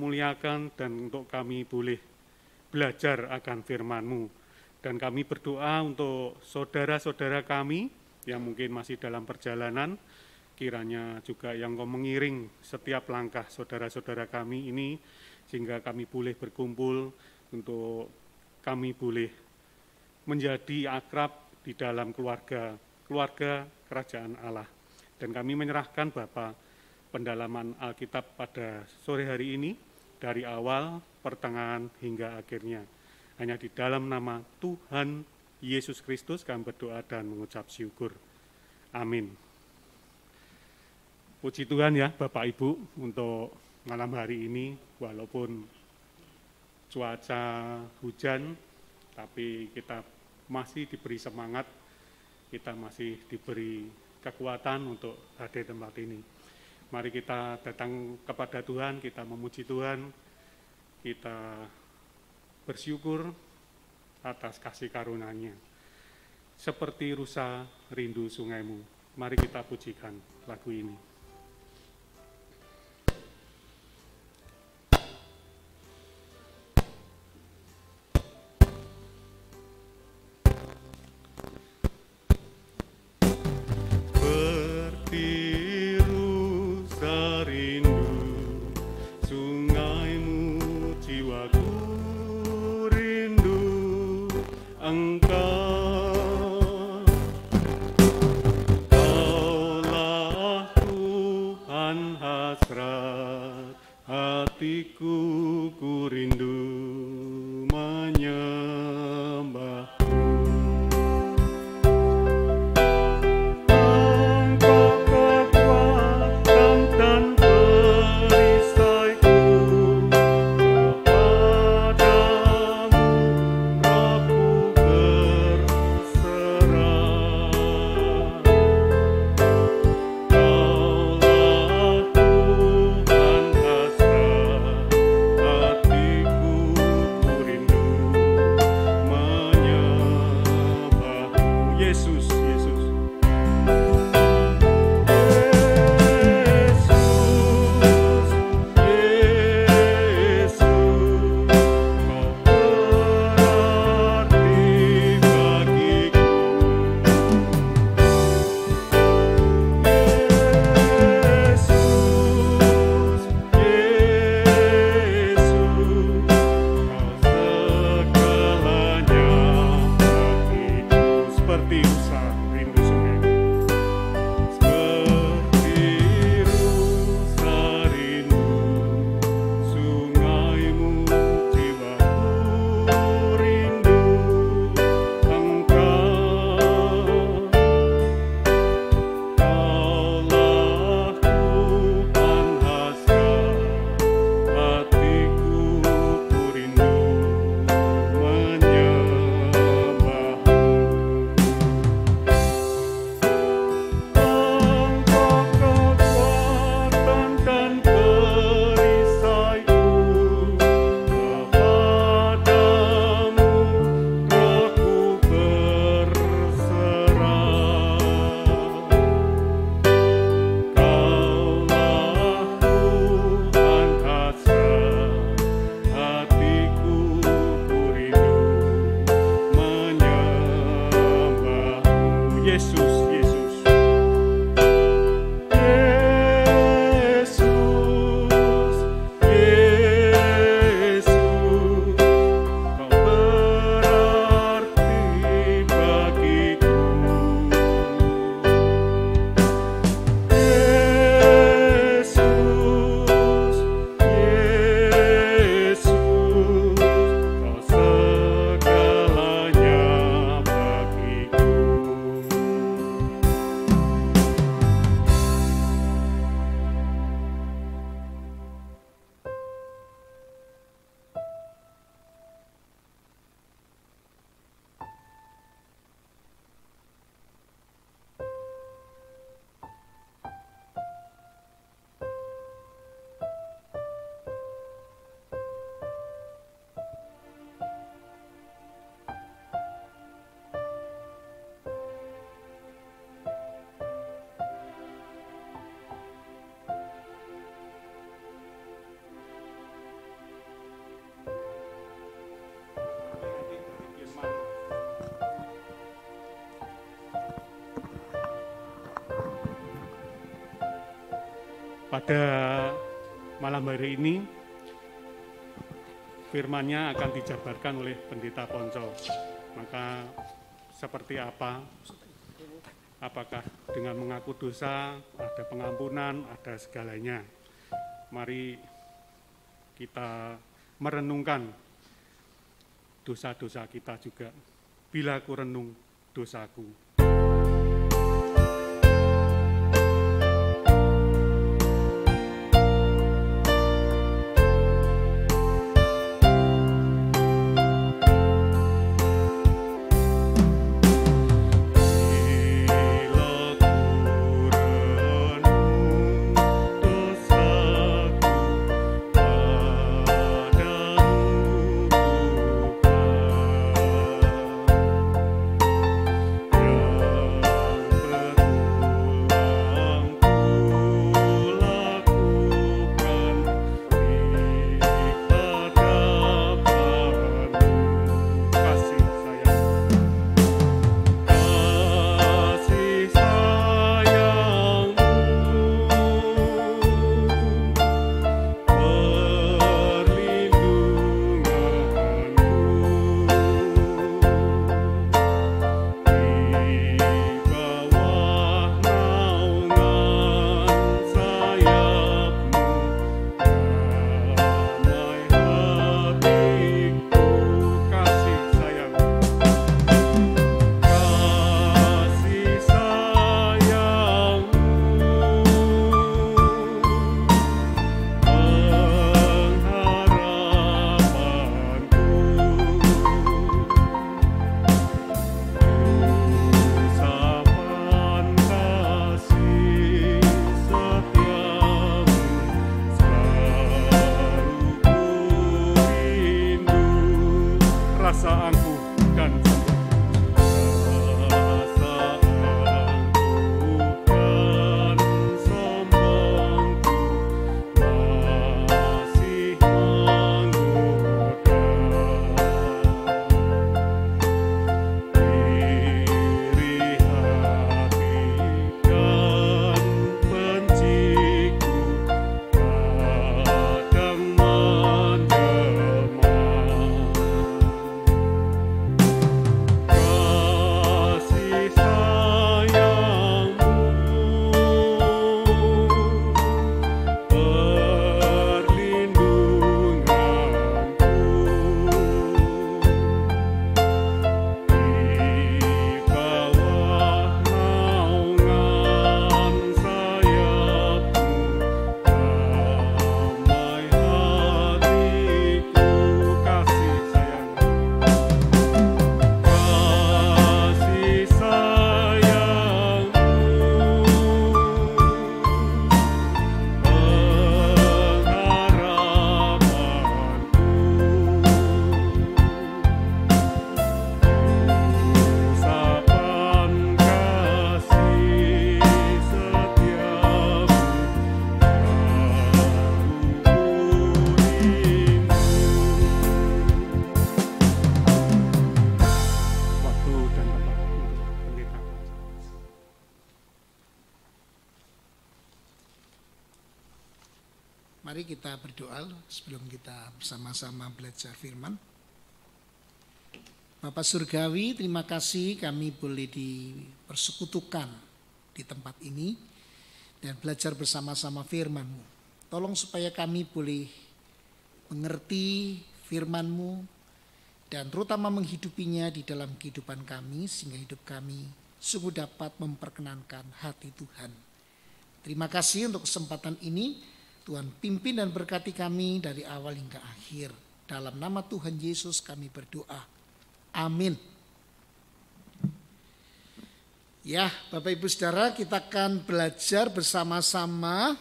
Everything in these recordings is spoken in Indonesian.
memuliakan dan untuk kami boleh belajar akan firman-Mu. Dan kami berdoa untuk saudara-saudara kami yang mungkin masih dalam perjalanan, kiranya juga yang kau mengiring setiap langkah saudara-saudara kami ini, sehingga kami boleh berkumpul untuk kami boleh menjadi akrab di dalam keluarga, keluarga kerajaan Allah. Dan kami menyerahkan Bapak pendalaman Alkitab pada sore hari ini dari awal, pertengahan, hingga akhirnya. Hanya di dalam nama Tuhan Yesus Kristus kami berdoa dan mengucap syukur. Amin. Puji Tuhan ya Bapak Ibu untuk malam hari ini walaupun cuaca hujan tapi kita masih diberi semangat, kita masih diberi kekuatan untuk hadir tempat ini. Mari kita datang kepada Tuhan, kita memuji Tuhan, kita bersyukur atas kasih karunia-Nya. Seperti rusa rindu sungaimu, mari kita pujikan lagu ini. Pada malam hari ini, firmannya akan dijabarkan oleh Pendeta Ponco. Maka seperti apa? Apakah dengan mengaku dosa, ada pengampunan, ada segalanya. Mari kita merenungkan dosa-dosa kita juga. Bila ku renung dosaku, Mari kita berdoa sebelum kita bersama-sama belajar firman. Bapak Surgawi, terima kasih kami boleh dipersekutukan di tempat ini dan belajar bersama-sama firman-Mu. Tolong supaya kami boleh mengerti firman-Mu dan terutama menghidupinya di dalam kehidupan kami sehingga hidup kami sungguh dapat memperkenankan hati Tuhan. Terima kasih untuk kesempatan ini. Tuhan pimpin dan berkati kami dari awal hingga akhir. Dalam nama Tuhan Yesus kami berdoa. Amin. Ya, Bapak Ibu Saudara, kita akan belajar bersama-sama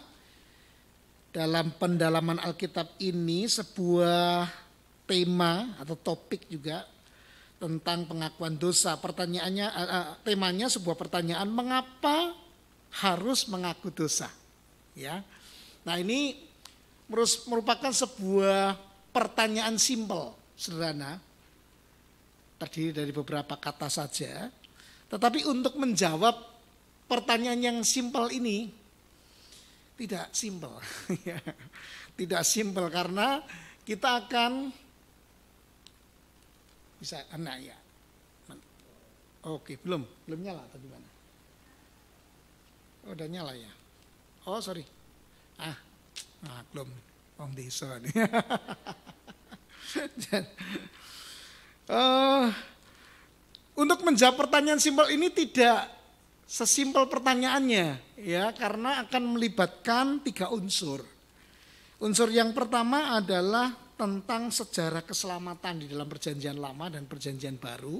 dalam pendalaman Alkitab ini sebuah tema atau topik juga tentang pengakuan dosa. Pertanyaannya eh, eh, temanya sebuah pertanyaan mengapa harus mengaku dosa? Ya. Nah ini merupakan sebuah pertanyaan simpel, sederhana, terdiri dari beberapa kata saja. Tetapi untuk menjawab pertanyaan yang simpel ini, tidak simpel. tidak simpel karena kita akan bisa anak ya. Oke, belum, belum nyala atau gimana? Oh, udah nyala ya. Oh, sorry ah maklum om desa uh, untuk menjawab pertanyaan simpel ini tidak sesimpel pertanyaannya ya karena akan melibatkan tiga unsur. Unsur yang pertama adalah tentang sejarah keselamatan di dalam perjanjian lama dan perjanjian baru.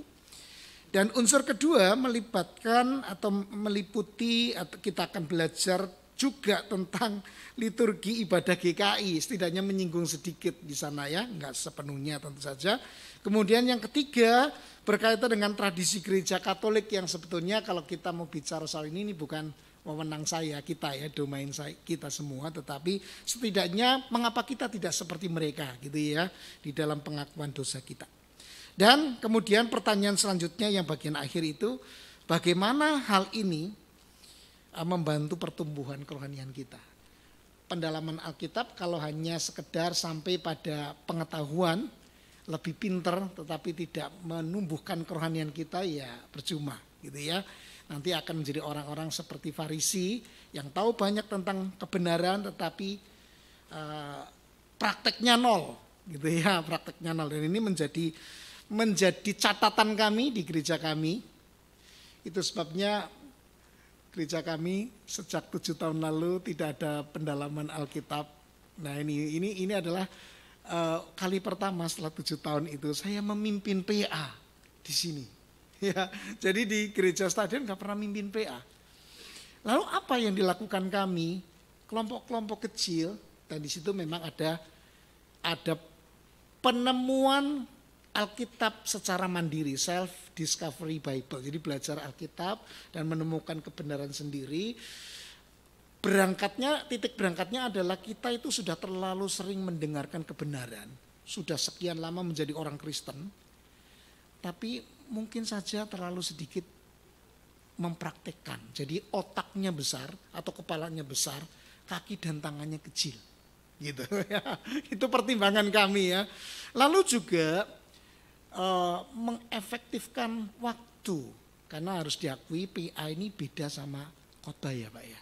Dan unsur kedua melibatkan atau meliputi atau kita akan belajar juga tentang liturgi ibadah GKI, setidaknya menyinggung sedikit di sana ya, nggak sepenuhnya tentu saja. Kemudian yang ketiga berkaitan dengan tradisi gereja Katolik yang sebetulnya kalau kita mau bicara soal ini ini bukan wewenang saya kita ya domain saya kita semua tetapi setidaknya mengapa kita tidak seperti mereka gitu ya di dalam pengakuan dosa kita dan kemudian pertanyaan selanjutnya yang bagian akhir itu bagaimana hal ini Ah, membantu pertumbuhan kerohanian kita. Pendalaman Alkitab kalau hanya sekedar sampai pada pengetahuan lebih pinter tetapi tidak menumbuhkan kerohanian kita ya percuma gitu ya. Nanti akan menjadi orang-orang seperti Farisi yang tahu banyak tentang kebenaran tetapi uh, prakteknya nol gitu ya, prakteknya nol. Dan ini menjadi menjadi catatan kami di gereja kami. Itu sebabnya gereja kami sejak tujuh tahun lalu tidak ada pendalaman Alkitab. Nah ini ini ini adalah uh, kali pertama setelah tujuh tahun itu saya memimpin PA di sini. Ya, jadi di gereja stadion nggak pernah mimpin PA. Lalu apa yang dilakukan kami kelompok-kelompok kecil dan di situ memang ada ada penemuan Alkitab secara mandiri, self discovery Bible. Jadi belajar Alkitab dan menemukan kebenaran sendiri. Berangkatnya titik berangkatnya adalah kita itu sudah terlalu sering mendengarkan kebenaran. Sudah sekian lama menjadi orang Kristen. Tapi mungkin saja terlalu sedikit mempraktekkan. Jadi otaknya besar atau kepalanya besar, kaki dan tangannya kecil. Gitu ya. Itu pertimbangan kami ya. Lalu juga Eh, mengefektifkan waktu karena harus diakui PA ini beda sama khotbah ya Pak ya.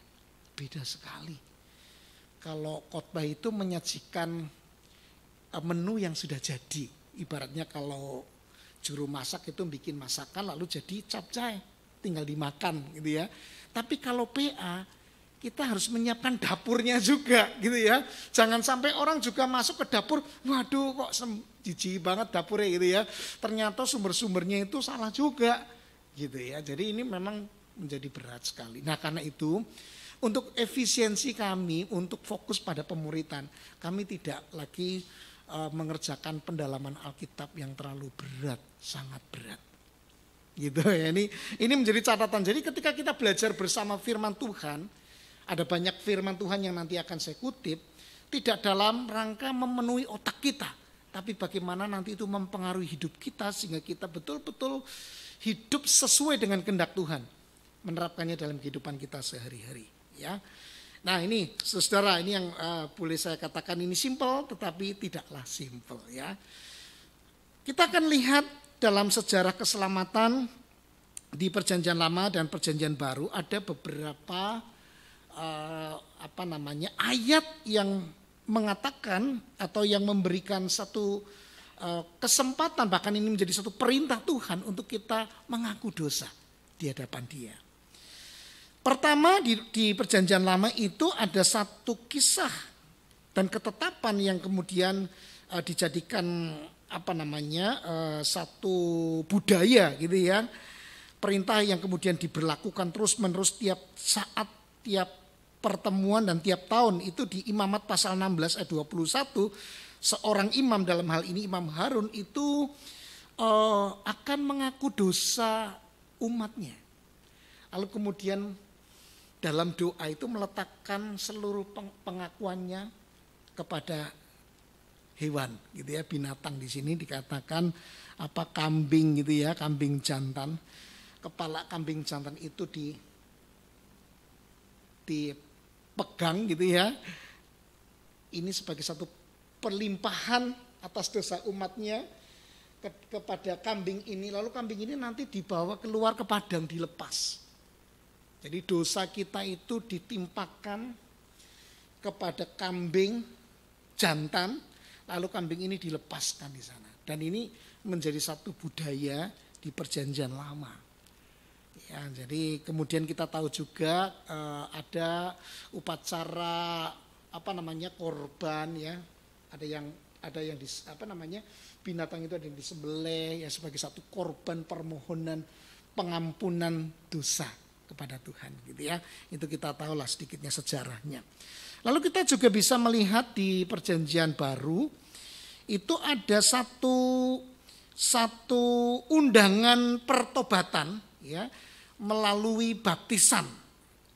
Beda sekali. Kalau khotbah itu menyajikan eh, menu yang sudah jadi. Ibaratnya kalau juru masak itu bikin masakan lalu jadi capcay, tinggal dimakan gitu ya. Tapi kalau PA kita harus menyiapkan dapurnya juga gitu ya. Jangan sampai orang juga masuk ke dapur, waduh kok jijik banget dapurnya gitu ya. Ternyata sumber-sumbernya itu salah juga gitu ya. Jadi ini memang menjadi berat sekali. Nah karena itu untuk efisiensi kami untuk fokus pada pemuritan kami tidak lagi uh, mengerjakan pendalaman Alkitab yang terlalu berat, sangat berat gitu ya ini ini menjadi catatan jadi ketika kita belajar bersama firman Tuhan ada banyak firman Tuhan yang nanti akan saya kutip tidak dalam rangka memenuhi otak kita tapi bagaimana nanti itu mempengaruhi hidup kita sehingga kita betul-betul hidup sesuai dengan kehendak Tuhan. Menerapkannya dalam kehidupan kita sehari-hari. Ya, Nah ini saudara ini yang uh, boleh saya katakan ini simple tetapi tidaklah simple ya. Kita akan lihat dalam sejarah keselamatan di perjanjian lama dan perjanjian baru ada beberapa uh, apa namanya ayat yang mengatakan atau yang memberikan satu eh, kesempatan bahkan ini menjadi satu perintah Tuhan untuk kita mengaku dosa di hadapan Dia. Pertama di, di Perjanjian Lama itu ada satu kisah dan ketetapan yang kemudian uh, dijadikan apa namanya uh, satu budaya gitu ya. Perintah yang kemudian diberlakukan terus-menerus tiap saat, tiap pertemuan dan tiap tahun itu di Imamat pasal 16 ayat 21 seorang imam dalam hal ini Imam Harun itu uh, akan mengaku dosa umatnya. Lalu kemudian dalam doa itu meletakkan seluruh pengakuannya kepada hewan gitu ya binatang di sini dikatakan apa kambing gitu ya kambing jantan kepala kambing jantan itu di di pegang gitu ya. Ini sebagai satu perlimpahan atas dosa umatnya ke, kepada kambing ini. Lalu kambing ini nanti dibawa keluar ke padang dilepas. Jadi dosa kita itu ditimpakan kepada kambing jantan, lalu kambing ini dilepaskan di sana. Dan ini menjadi satu budaya di perjanjian lama. Ya, jadi kemudian kita tahu juga uh, ada upacara apa namanya korban ya. Ada yang ada yang di apa namanya binatang itu ada yang disembelih ya sebagai satu korban permohonan pengampunan dosa kepada Tuhan gitu ya. Itu kita tahulah sedikitnya sejarahnya. Lalu kita juga bisa melihat di perjanjian baru itu ada satu satu undangan pertobatan ya melalui baptisan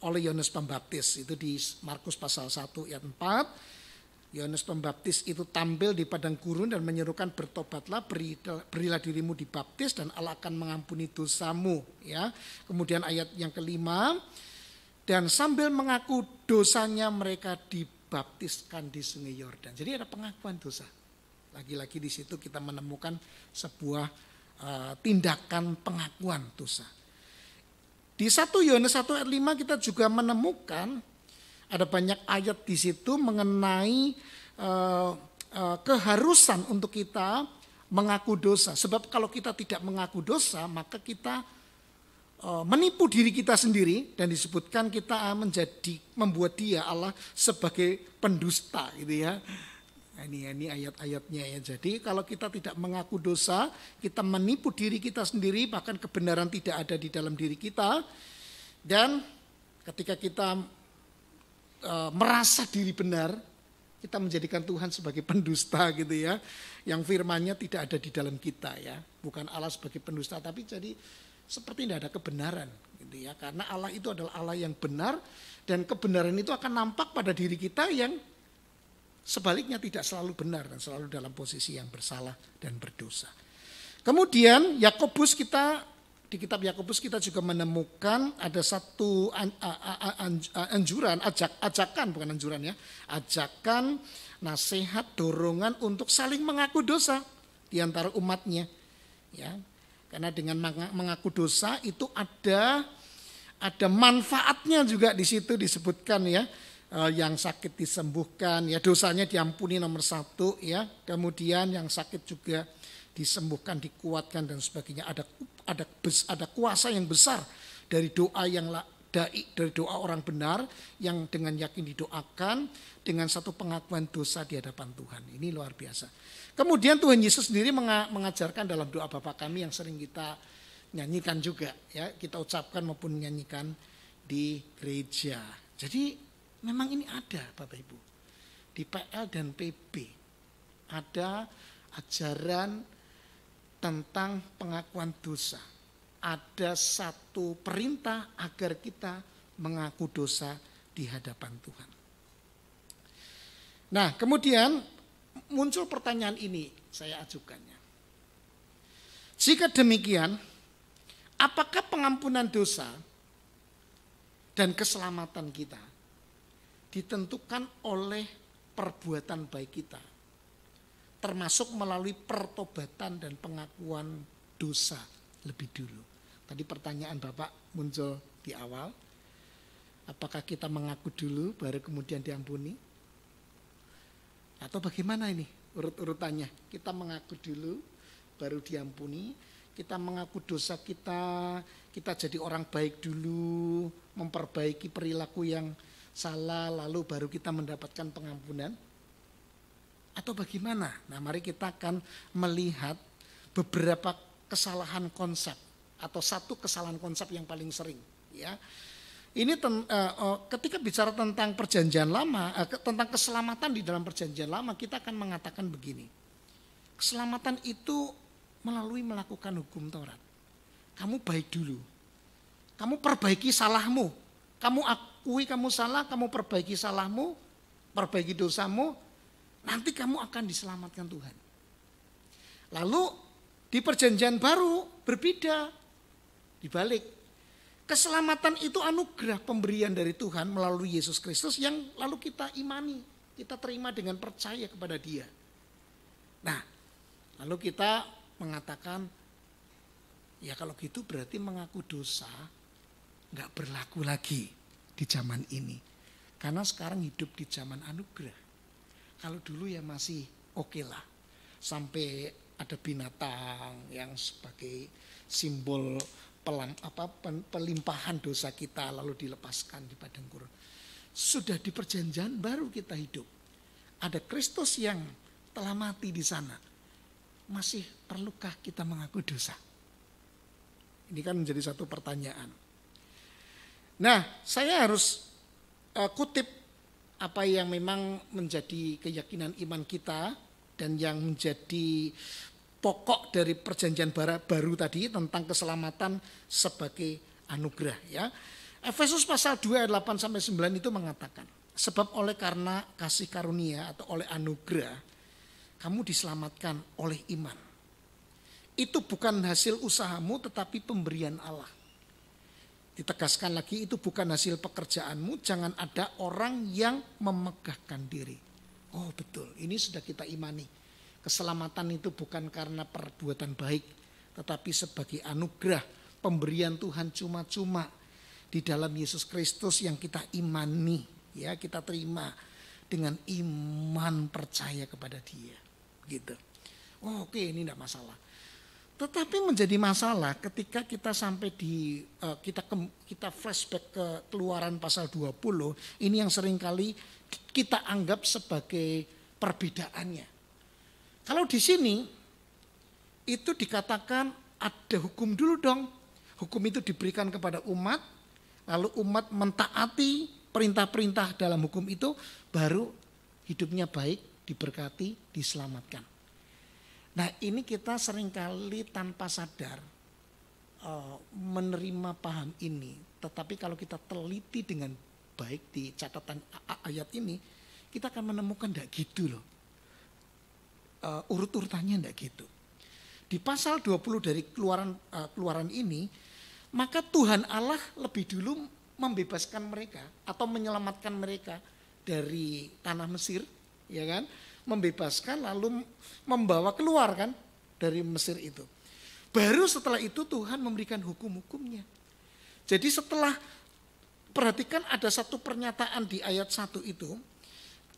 oleh Yohanes Pembaptis. Itu di Markus pasal 1 ayat 4. Yohanes Pembaptis itu tampil di padang gurun dan menyerukan bertobatlah, berilah dirimu dibaptis dan Allah akan mengampuni dosamu. Ya, kemudian ayat yang kelima, dan sambil mengaku dosanya mereka dibaptiskan di sungai Yordan. Jadi ada pengakuan dosa. Lagi-lagi di situ kita menemukan sebuah uh, tindakan pengakuan dosa. Di 1 Yohanes 1 ayat 5 kita juga menemukan ada banyak ayat di situ mengenai uh, uh, keharusan untuk kita mengaku dosa. Sebab kalau kita tidak mengaku dosa, maka kita eh, menipu diri kita sendiri dan disebutkan kita menjadi membuat dia Allah sebagai pendusta gitu ya. Ini, ini ayat-ayatnya ya. Jadi kalau kita tidak mengaku dosa, kita menipu diri kita sendiri, bahkan kebenaran tidak ada di dalam diri kita. Dan ketika kita e, merasa diri benar, kita menjadikan Tuhan sebagai pendusta gitu ya. Yang firmannya tidak ada di dalam kita ya. Bukan Allah sebagai pendusta, tapi jadi seperti tidak ada kebenaran gitu ya. Karena Allah itu adalah Allah yang benar dan kebenaran itu akan nampak pada diri kita yang Sebaliknya tidak selalu benar dan selalu dalam posisi yang bersalah dan berdosa. Kemudian Yakobus kita di kitab Yakobus kita juga menemukan ada satu anjuran, ajak, ajakan bukan anjuran ya, ajakan nasihat dorongan untuk saling mengaku dosa di antara umatnya. Ya. Karena dengan mengaku dosa itu ada ada manfaatnya juga di situ disebutkan ya. Eh, yang sakit disembuhkan, ya dosanya diampuni nomor satu, ya kemudian yang sakit juga disembuhkan, dikuatkan dan sebagainya. Ada ada ada kuasa yang besar dari doa yang dai dari doa orang benar yang dengan yakin didoakan dengan satu pengakuan dosa di hadapan Tuhan. Ini luar biasa. Kemudian Tuhan Yesus sendiri mengajarkan dalam doa Bapa kami yang sering kita nyanyikan juga ya, kita ucapkan maupun nyanyikan di gereja. Jadi Memang ini ada Bapak Ibu. Di PL dan PB ada ajaran tentang pengakuan dosa. Ada satu perintah agar kita mengaku dosa di hadapan Tuhan. Nah, kemudian muncul pertanyaan ini, saya ajukannya. Jika demikian, apakah pengampunan dosa dan keselamatan kita ditentukan oleh perbuatan baik kita. Termasuk melalui pertobatan dan pengakuan dosa lebih dulu. Tadi pertanyaan Bapak muncul di awal. Apakah kita mengaku dulu baru kemudian diampuni? Atau bagaimana ini urut-urutannya? Kita mengaku dulu baru diampuni, kita mengaku dosa kita, kita jadi orang baik dulu, memperbaiki perilaku yang salah lalu baru kita mendapatkan pengampunan? Atau bagaimana? Nah mari kita akan melihat beberapa kesalahan konsep atau satu kesalahan konsep yang paling sering ya. Ini ten, uh, uh, ketika bicara tentang perjanjian lama, uh, tentang keselamatan di dalam perjanjian lama, kita akan mengatakan begini. Keselamatan itu melalui melakukan hukum Taurat. Kamu baik dulu. Kamu perbaiki salahmu. Kamu akui kamu salah, kamu perbaiki salahmu, perbaiki dosamu, nanti kamu akan diselamatkan Tuhan. Lalu di perjanjian baru berbeda, dibalik. Keselamatan itu anugerah pemberian dari Tuhan melalui Yesus Kristus yang lalu kita imani, kita terima dengan percaya kepada Dia. Nah, lalu kita mengatakan, ya kalau gitu berarti mengaku dosa nggak berlaku lagi di zaman ini. Karena sekarang hidup di zaman anugerah. Kalau dulu ya masih oke okay lah. Sampai ada binatang yang sebagai simbol pelang apa pelimpahan dosa kita lalu dilepaskan di padang gurun. Sudah di perjanjian baru kita hidup. Ada Kristus yang telah mati di sana. Masih perlukah kita mengaku dosa? Ini kan menjadi satu pertanyaan. Nah, saya harus uh, kutip apa yang memang menjadi keyakinan iman kita dan yang menjadi pokok dari perjanjian baru tadi tentang keselamatan sebagai anugerah ya. Efesus pasal 2 ayat 8 sampai 9 itu mengatakan, sebab oleh karena kasih karunia atau oleh anugerah kamu diselamatkan oleh iman. Itu bukan hasil usahamu tetapi pemberian Allah. Ditegaskan lagi itu bukan hasil pekerjaanmu, jangan ada orang yang memegahkan diri. Oh betul, ini sudah kita imani. Keselamatan itu bukan karena perbuatan baik, tetapi sebagai anugerah pemberian Tuhan cuma-cuma di dalam Yesus Kristus yang kita imani, ya kita terima dengan iman percaya kepada Dia. Gitu. Oh, Oke, ini tidak masalah. Tetapi menjadi masalah ketika kita sampai di eh, kita ke, kita flashback ke keluaran pasal 20, ini yang seringkali kita anggap sebagai perbedaannya. Kalau di sini itu dikatakan ada hukum dulu dong. Hukum itu diberikan kepada umat, lalu umat mentaati perintah-perintah dalam hukum itu baru hidupnya baik, diberkati, diselamatkan. Nah ini kita seringkali tanpa sadar uh, menerima paham ini. Tetapi kalau kita teliti dengan baik di catatan ayat ini, kita akan menemukan tidak gitu loh. Uh, urut-urutannya tidak gitu. Di pasal 20 dari keluaran, uh, keluaran ini, maka Tuhan Allah lebih dulu membebaskan mereka atau menyelamatkan mereka dari tanah Mesir, ya kan? membebaskan lalu membawa keluar kan dari Mesir itu. Baru setelah itu Tuhan memberikan hukum-hukumnya. Jadi setelah perhatikan ada satu pernyataan di ayat 1 itu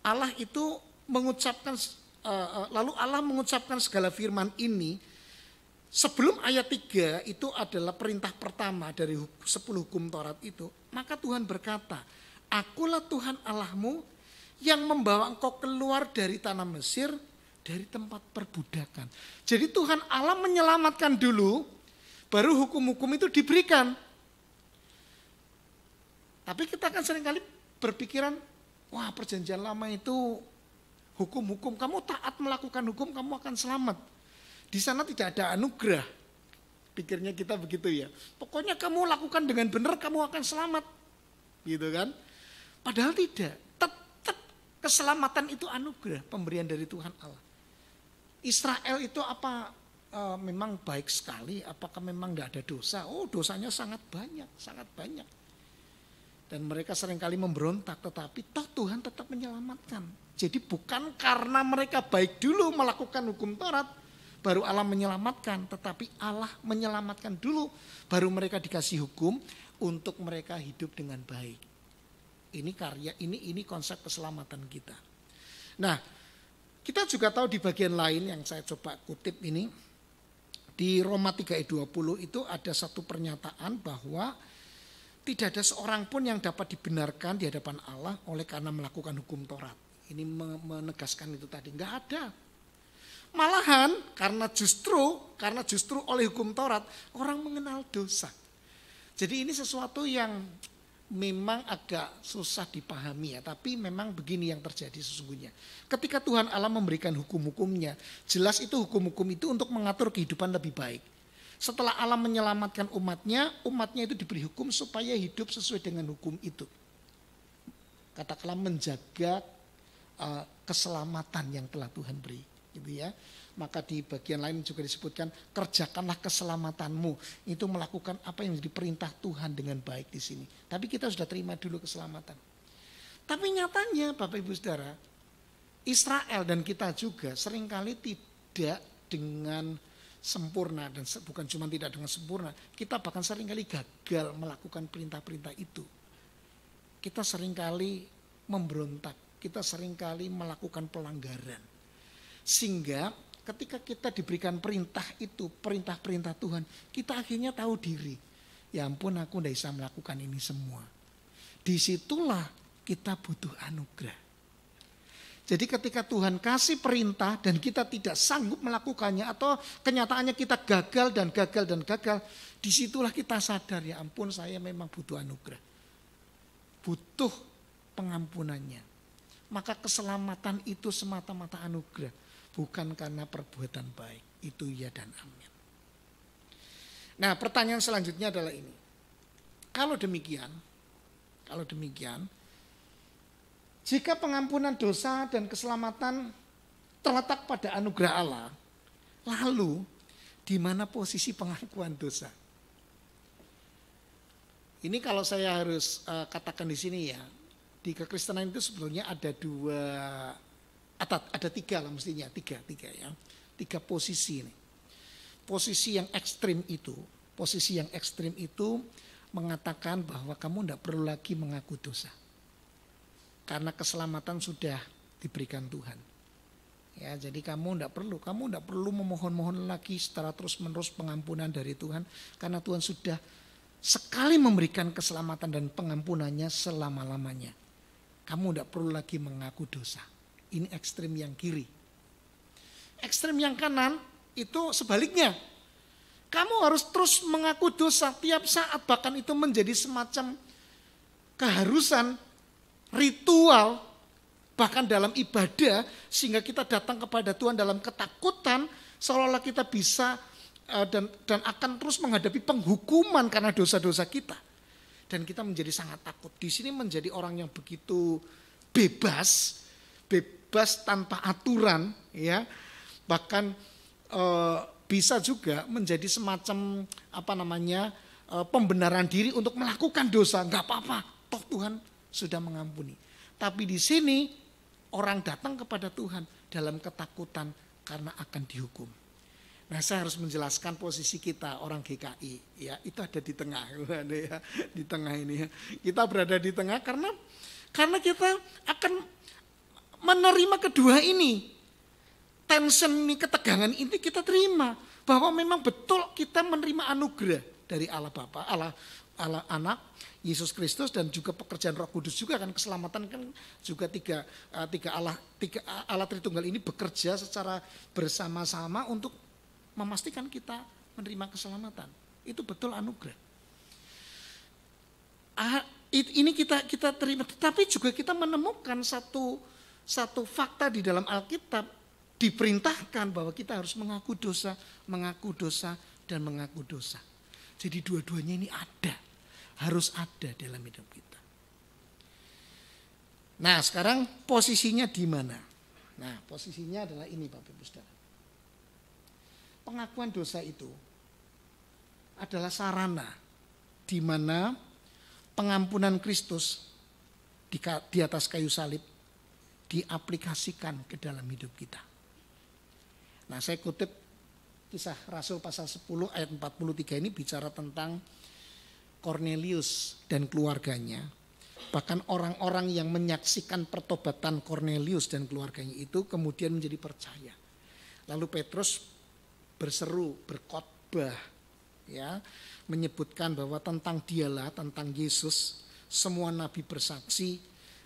Allah itu mengucapkan eh, eh, lalu Allah mengucapkan segala firman ini sebelum ayat 3 itu adalah perintah pertama dari 10 hukum Taurat itu. Maka Tuhan berkata, "Akulah Tuhan Allahmu yang membawa engkau keluar dari tanah Mesir, dari tempat perbudakan. Jadi Tuhan Allah menyelamatkan dulu, baru hukum-hukum itu diberikan. Tapi kita kan seringkali berpikiran, wah perjanjian lama itu hukum-hukum, kamu taat melakukan hukum, kamu akan selamat. Di sana tidak ada anugerah. Pikirnya kita begitu ya. Pokoknya kamu lakukan dengan benar, kamu akan selamat. Gitu kan? Padahal tidak. Keselamatan itu anugerah pemberian dari Tuhan Allah. Israel itu apa e, memang baik sekali? Apakah memang nggak ada dosa? Oh dosanya sangat banyak, sangat banyak. Dan mereka seringkali memberontak tetapi toh Tuhan tetap menyelamatkan. Jadi bukan karena mereka baik dulu melakukan hukum Taurat baru Allah menyelamatkan. Tetapi Allah menyelamatkan dulu baru mereka dikasih hukum untuk mereka hidup dengan baik ini karya ini, ini konsep keselamatan kita. Nah, kita juga tahu di bagian lain yang saya coba kutip ini, di Roma 3 ayat 20 itu ada satu pernyataan bahwa tidak ada seorang pun yang dapat dibenarkan di hadapan Allah oleh karena melakukan hukum Taurat. Ini menegaskan itu tadi, enggak ada. Malahan karena justru karena justru oleh hukum Taurat orang mengenal dosa. Jadi ini sesuatu yang memang agak susah dipahami ya, tapi memang begini yang terjadi sesungguhnya. Ketika Tuhan Allah memberikan hukum-hukumnya, jelas itu hukum-hukum itu untuk mengatur kehidupan lebih baik. Setelah Allah menyelamatkan umatnya, umatnya itu diberi hukum supaya hidup sesuai dengan hukum itu. Katakanlah menjaga eh, keselamatan yang telah Tuhan beri, gitu ya. Maka di bagian lain juga disebutkan kerjakanlah keselamatanmu. Itu melakukan apa yang menjadi perintah Tuhan dengan baik di sini. Tapi kita sudah terima dulu keselamatan. Tapi nyatanya Bapak Ibu Saudara, Israel dan kita juga seringkali tidak dengan sempurna dan bukan cuma tidak dengan sempurna, kita bahkan seringkali gagal melakukan perintah-perintah itu. Kita seringkali memberontak, kita seringkali melakukan pelanggaran. Sehingga ketika kita diberikan perintah itu, perintah-perintah Tuhan, kita akhirnya tahu diri. Ya ampun aku tidak bisa melakukan ini semua. Disitulah kita butuh anugerah. Jadi ketika Tuhan kasih perintah dan kita tidak sanggup melakukannya atau kenyataannya kita gagal dan gagal dan gagal, disitulah kita sadar ya ampun saya memang butuh anugerah. Butuh pengampunannya. Maka keselamatan itu semata-mata anugerah bukan karena perbuatan baik. Itu ya dan amin. Nah pertanyaan selanjutnya adalah ini. Kalau demikian, kalau demikian, jika pengampunan dosa dan keselamatan terletak pada anugerah Allah, lalu di mana posisi pengakuan dosa? Ini kalau saya harus eh, katakan di sini ya, di kekristenan itu sebetulnya ada dua ada, ada tiga lah mestinya, tiga, tiga ya. Tiga posisi ini. Posisi yang ekstrim itu, posisi yang ekstrim itu mengatakan bahwa kamu tidak perlu lagi mengaku dosa. Karena keselamatan sudah diberikan Tuhan. Ya, jadi kamu tidak perlu, kamu tidak perlu memohon-mohon lagi secara terus-menerus pengampunan dari Tuhan karena Tuhan sudah sekali memberikan keselamatan dan pengampunannya selama-lamanya. Kamu tidak perlu lagi mengaku dosa. Ini ekstrim yang kiri. Ekstrim yang kanan itu sebaliknya. Kamu harus terus mengaku dosa tiap saat bahkan itu menjadi semacam keharusan ritual bahkan dalam ibadah sehingga kita datang kepada Tuhan dalam ketakutan seolah-olah kita bisa eh, dan dan akan terus menghadapi penghukuman karena dosa-dosa kita dan kita menjadi sangat takut di sini menjadi orang yang begitu bebas be, bebas tanpa aturan ya bahkan e, bisa juga menjadi semacam apa namanya e, pembenaran diri untuk melakukan dosa nggak apa-apa toh Tuhan sudah mengampuni tapi di sini orang datang kepada Tuhan dalam ketakutan karena akan dihukum Nah, saya harus menjelaskan posisi kita orang GKI, ya itu ada di tengah, ada ya di tengah ini ya. Kita berada di tengah karena karena kita akan menerima kedua ini. Tension ini, ketegangan ini kita terima. Bahwa memang betul kita menerima anugerah dari Allah Bapa, Allah, Allah Anak, Yesus Kristus dan juga pekerjaan Roh Kudus juga kan keselamatan kan juga tiga eh, tiga Allah tiga eh, Allah Tritunggal ini bekerja secara bersama-sama untuk memastikan kita menerima keselamatan. Itu betul anugerah. Ah, ini kita kita terima, tetapi juga kita menemukan satu satu fakta di dalam Alkitab diperintahkan bahwa kita harus mengaku dosa, mengaku dosa, dan mengaku dosa. Jadi dua-duanya ini ada, harus ada dalam hidup kita. Nah sekarang posisinya di mana? Nah posisinya adalah ini Bapak Ibu Pengakuan dosa itu adalah sarana di mana pengampunan Kristus di atas kayu salib diaplikasikan ke dalam hidup kita. Nah saya kutip kisah Rasul pasal 10 ayat 43 ini bicara tentang Cornelius dan keluarganya. Bahkan orang-orang yang menyaksikan pertobatan Cornelius dan keluarganya itu kemudian menjadi percaya. Lalu Petrus berseru, berkotbah, ya, menyebutkan bahwa tentang dialah, tentang Yesus semua nabi bersaksi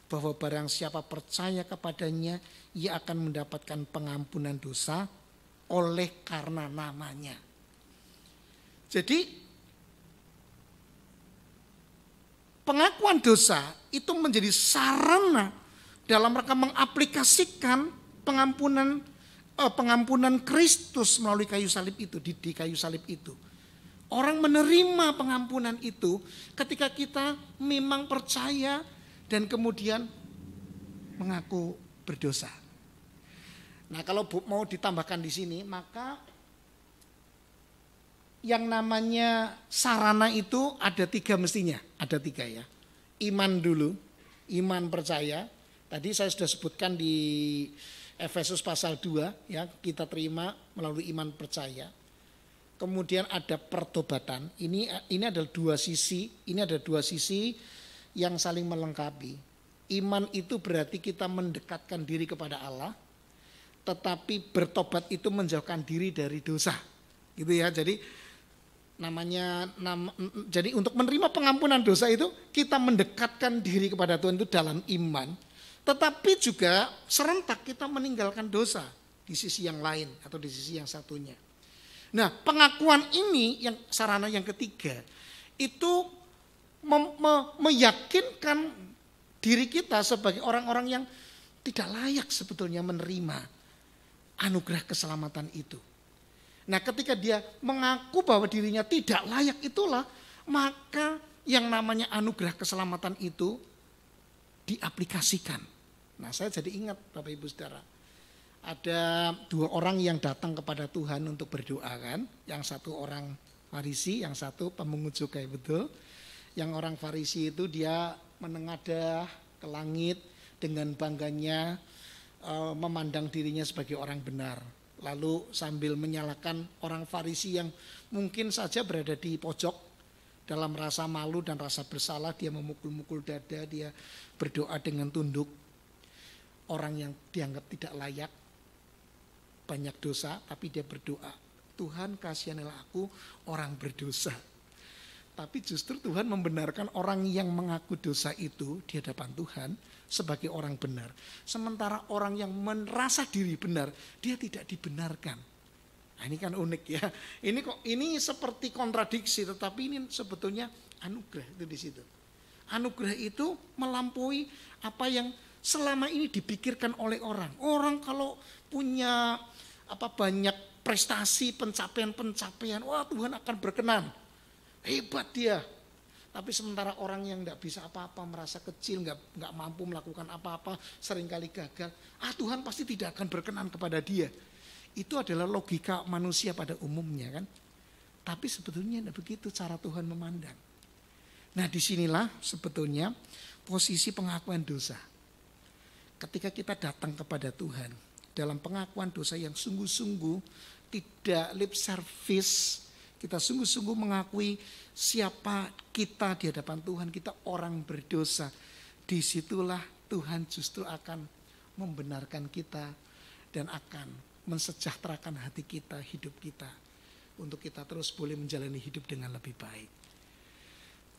bahwa barang siapa percaya kepadanya, ia akan mendapatkan pengampunan dosa oleh karena namanya. Jadi pengakuan dosa itu menjadi sarana dalam rangka mengaplikasikan pengampunan eh, pengampunan Kristus melalui kayu salib itu di, di kayu salib itu. Orang menerima pengampunan itu ketika kita memang percaya dan kemudian mengaku berdosa. Nah, kalau mau ditambahkan di sini, maka yang namanya sarana itu ada tiga mestinya, ada tiga ya. Iman dulu, iman percaya. Tadi saya sudah sebutkan di Efesus pasal 2 ya, kita terima melalui iman percaya. Kemudian ada pertobatan. Ini ini adalah dua sisi, ini ada dua sisi yang saling melengkapi. Iman itu berarti kita mendekatkan diri kepada Allah, tetapi bertobat itu menjauhkan diri dari dosa. Gitu ya. Jadi namanya nam, jadi untuk menerima pengampunan dosa itu kita mendekatkan diri kepada Tuhan itu dalam iman, tetapi juga serentak kita meninggalkan dosa di sisi yang lain atau di sisi yang satunya. Nah, pengakuan ini yang sarana yang ketiga itu me me meyakinkan diri kita sebagai orang-orang yang tidak layak sebetulnya menerima anugerah keselamatan itu. Nah, ketika dia mengaku bahwa dirinya tidak layak itulah, maka yang namanya anugerah keselamatan itu diaplikasikan. Nah, saya jadi ingat Bapak Ibu Saudara, ada dua orang yang datang kepada Tuhan untuk berdoa kan, yang satu orang Farisi, yang satu pemungut cukai betul yang orang Farisi itu dia menengadah ke langit dengan bangganya e, memandang dirinya sebagai orang benar. Lalu sambil menyalahkan orang Farisi yang mungkin saja berada di pojok dalam rasa malu dan rasa bersalah dia memukul-mukul dada, dia berdoa dengan tunduk. Orang yang dianggap tidak layak banyak dosa tapi dia berdoa, Tuhan kasihanilah aku orang berdosa. Tapi justru Tuhan membenarkan orang yang mengaku dosa itu di hadapan Tuhan sebagai orang benar. Sementara orang yang merasa diri benar, dia tidak dibenarkan. Nah, ini kan unik ya. Ini kok ini seperti kontradiksi, tetapi ini sebetulnya anugerah itu di situ. Anugerah itu melampaui apa yang selama ini dipikirkan oleh orang. Orang kalau punya apa banyak prestasi, pencapaian-pencapaian, wah Tuhan akan berkenan hebat dia. Tapi sementara orang yang tidak bisa apa-apa, merasa kecil, nggak nggak mampu melakukan apa-apa, seringkali gagal, ah Tuhan pasti tidak akan berkenan kepada dia. Itu adalah logika manusia pada umumnya kan. Tapi sebetulnya tidak begitu cara Tuhan memandang. Nah disinilah sebetulnya posisi pengakuan dosa. Ketika kita datang kepada Tuhan dalam pengakuan dosa yang sungguh-sungguh, tidak lip service, kita sungguh-sungguh mengakui siapa kita di hadapan Tuhan, kita orang berdosa. Disitulah Tuhan justru akan membenarkan kita dan akan mensejahterakan hati kita, hidup kita. Untuk kita terus boleh menjalani hidup dengan lebih baik.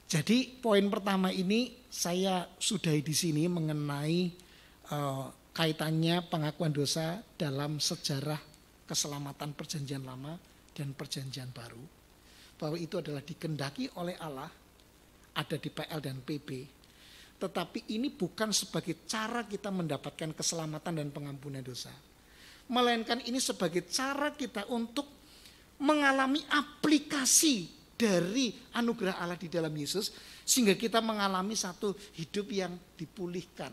Jadi poin pertama ini saya sudahi di sini mengenai uh, kaitannya pengakuan dosa dalam sejarah keselamatan perjanjian lama dan perjanjian baru, bahwa itu adalah dikendaki oleh Allah, ada di PL dan PB, tetapi ini bukan sebagai cara kita mendapatkan keselamatan dan pengampunan dosa. Melainkan ini sebagai cara kita untuk mengalami aplikasi dari anugerah Allah di dalam Yesus sehingga kita mengalami satu hidup yang dipulihkan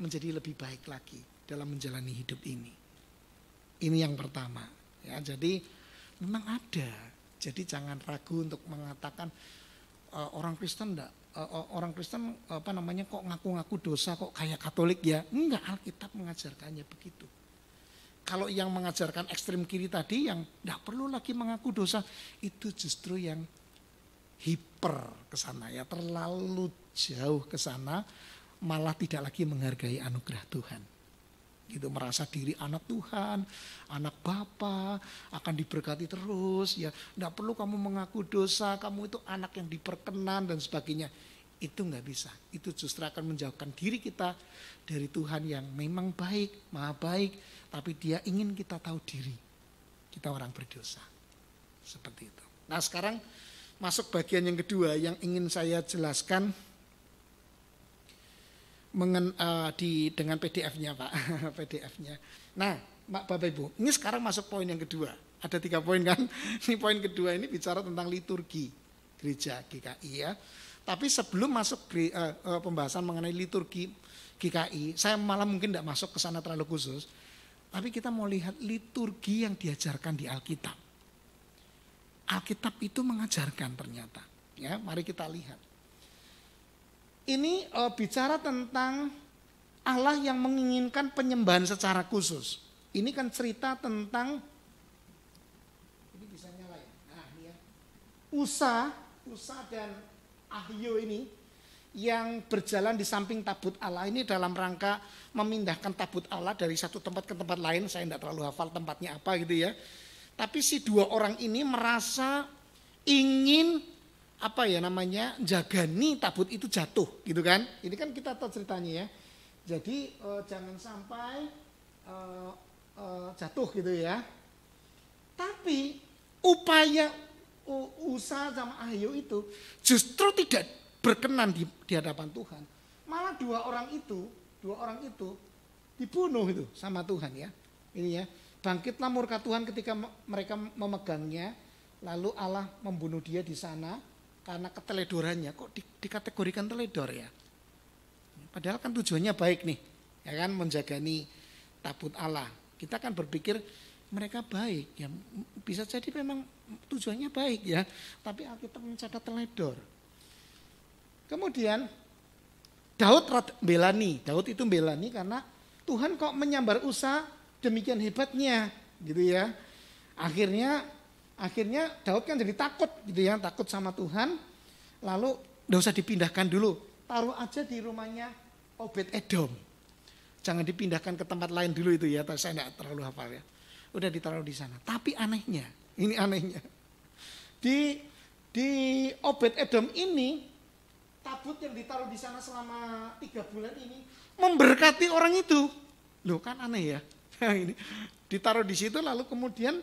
menjadi lebih baik lagi dalam menjalani hidup ini. Ini yang pertama. Ya, jadi memang ada. Jadi jangan ragu untuk mengatakan uh, orang Kristen enggak uh, e, e, orang Kristen apa namanya kok ngaku-ngaku dosa kok kayak Katolik ya? Enggak, Alkitab mengajarkannya begitu. Kalau yang mengajarkan ekstrem kiri tadi yang enggak perlu lagi mengaku dosa, itu justru yang hiper ke sana ya, terlalu jauh ke sana malah tidak lagi menghargai anugerah Tuhan gitu merasa diri anak Tuhan, anak Bapa, akan diberkati terus ya. Tidak perlu kamu mengaku dosa, kamu itu anak yang diperkenan dan sebagainya. Itu nggak bisa. Itu justru akan menjauhkan diri kita dari Tuhan yang memang baik, maha baik, tapi dia ingin kita tahu diri. Kita orang berdosa. Seperti itu. Nah sekarang masuk bagian yang kedua yang ingin saya jelaskan mengen, uh, di dengan PDF-nya Pak, PDF-nya. Nah, Bapak Ibu, ini sekarang masuk poin yang kedua. Ada tiga poin kan? Ini poin kedua ini bicara tentang liturgi gereja GKI ya. Tapi sebelum masuk gere, uh, eh, eh, pembahasan mengenai liturgi GKI, saya malah mungkin tidak masuk ke sana terlalu khusus. Tapi kita mau lihat liturgi yang diajarkan di Alkitab. Alkitab itu mengajarkan ternyata. Ya, mari kita lihat ini uh, bicara tentang Allah yang menginginkan penyembahan secara khusus. Ini kan cerita tentang ini bisa ya? nah, ya. Usa, Usa dan Ahio ini yang berjalan di samping tabut Allah ini dalam rangka memindahkan tabut Allah dari satu tempat ke tempat lain. Saya tidak terlalu hafal tempatnya apa gitu ya. Tapi si dua orang ini merasa ingin apa ya namanya jagani tabut itu jatuh gitu kan ini kan kita tahu ceritanya ya jadi uh, jangan sampai uh, uh, jatuh gitu ya tapi upaya uh, usaha sama Ahyo itu justru tidak berkenan di, di hadapan Tuhan malah dua orang itu dua orang itu dibunuh itu sama Tuhan ya ini ya bangkitlah murka Tuhan ketika mereka memegangnya lalu Allah membunuh dia di sana karena keteledorannya kok di, dikategorikan teledor ya. Padahal kan tujuannya baik nih, ya kan menjagani tabut Allah. Kita kan berpikir mereka baik ya bisa jadi memang tujuannya baik ya, tapi Alkitab mencatat teledor. Kemudian Daud belani, Daud itu belani karena Tuhan kok menyambar usaha demikian hebatnya gitu ya. Akhirnya Akhirnya Daud kan jadi takut gitu ya, takut sama Tuhan. Lalu tidak usah dipindahkan dulu, taruh aja di rumahnya Obed Edom. Jangan dipindahkan ke tempat lain dulu itu ya, saya tidak terlalu hafal ya. Udah ditaruh di sana. Tapi anehnya, ini anehnya. Di di Obed Edom ini tabut yang ditaruh di sana selama tiga bulan ini memberkati orang itu. Loh kan aneh ya. Nah, ini ditaruh di situ lalu kemudian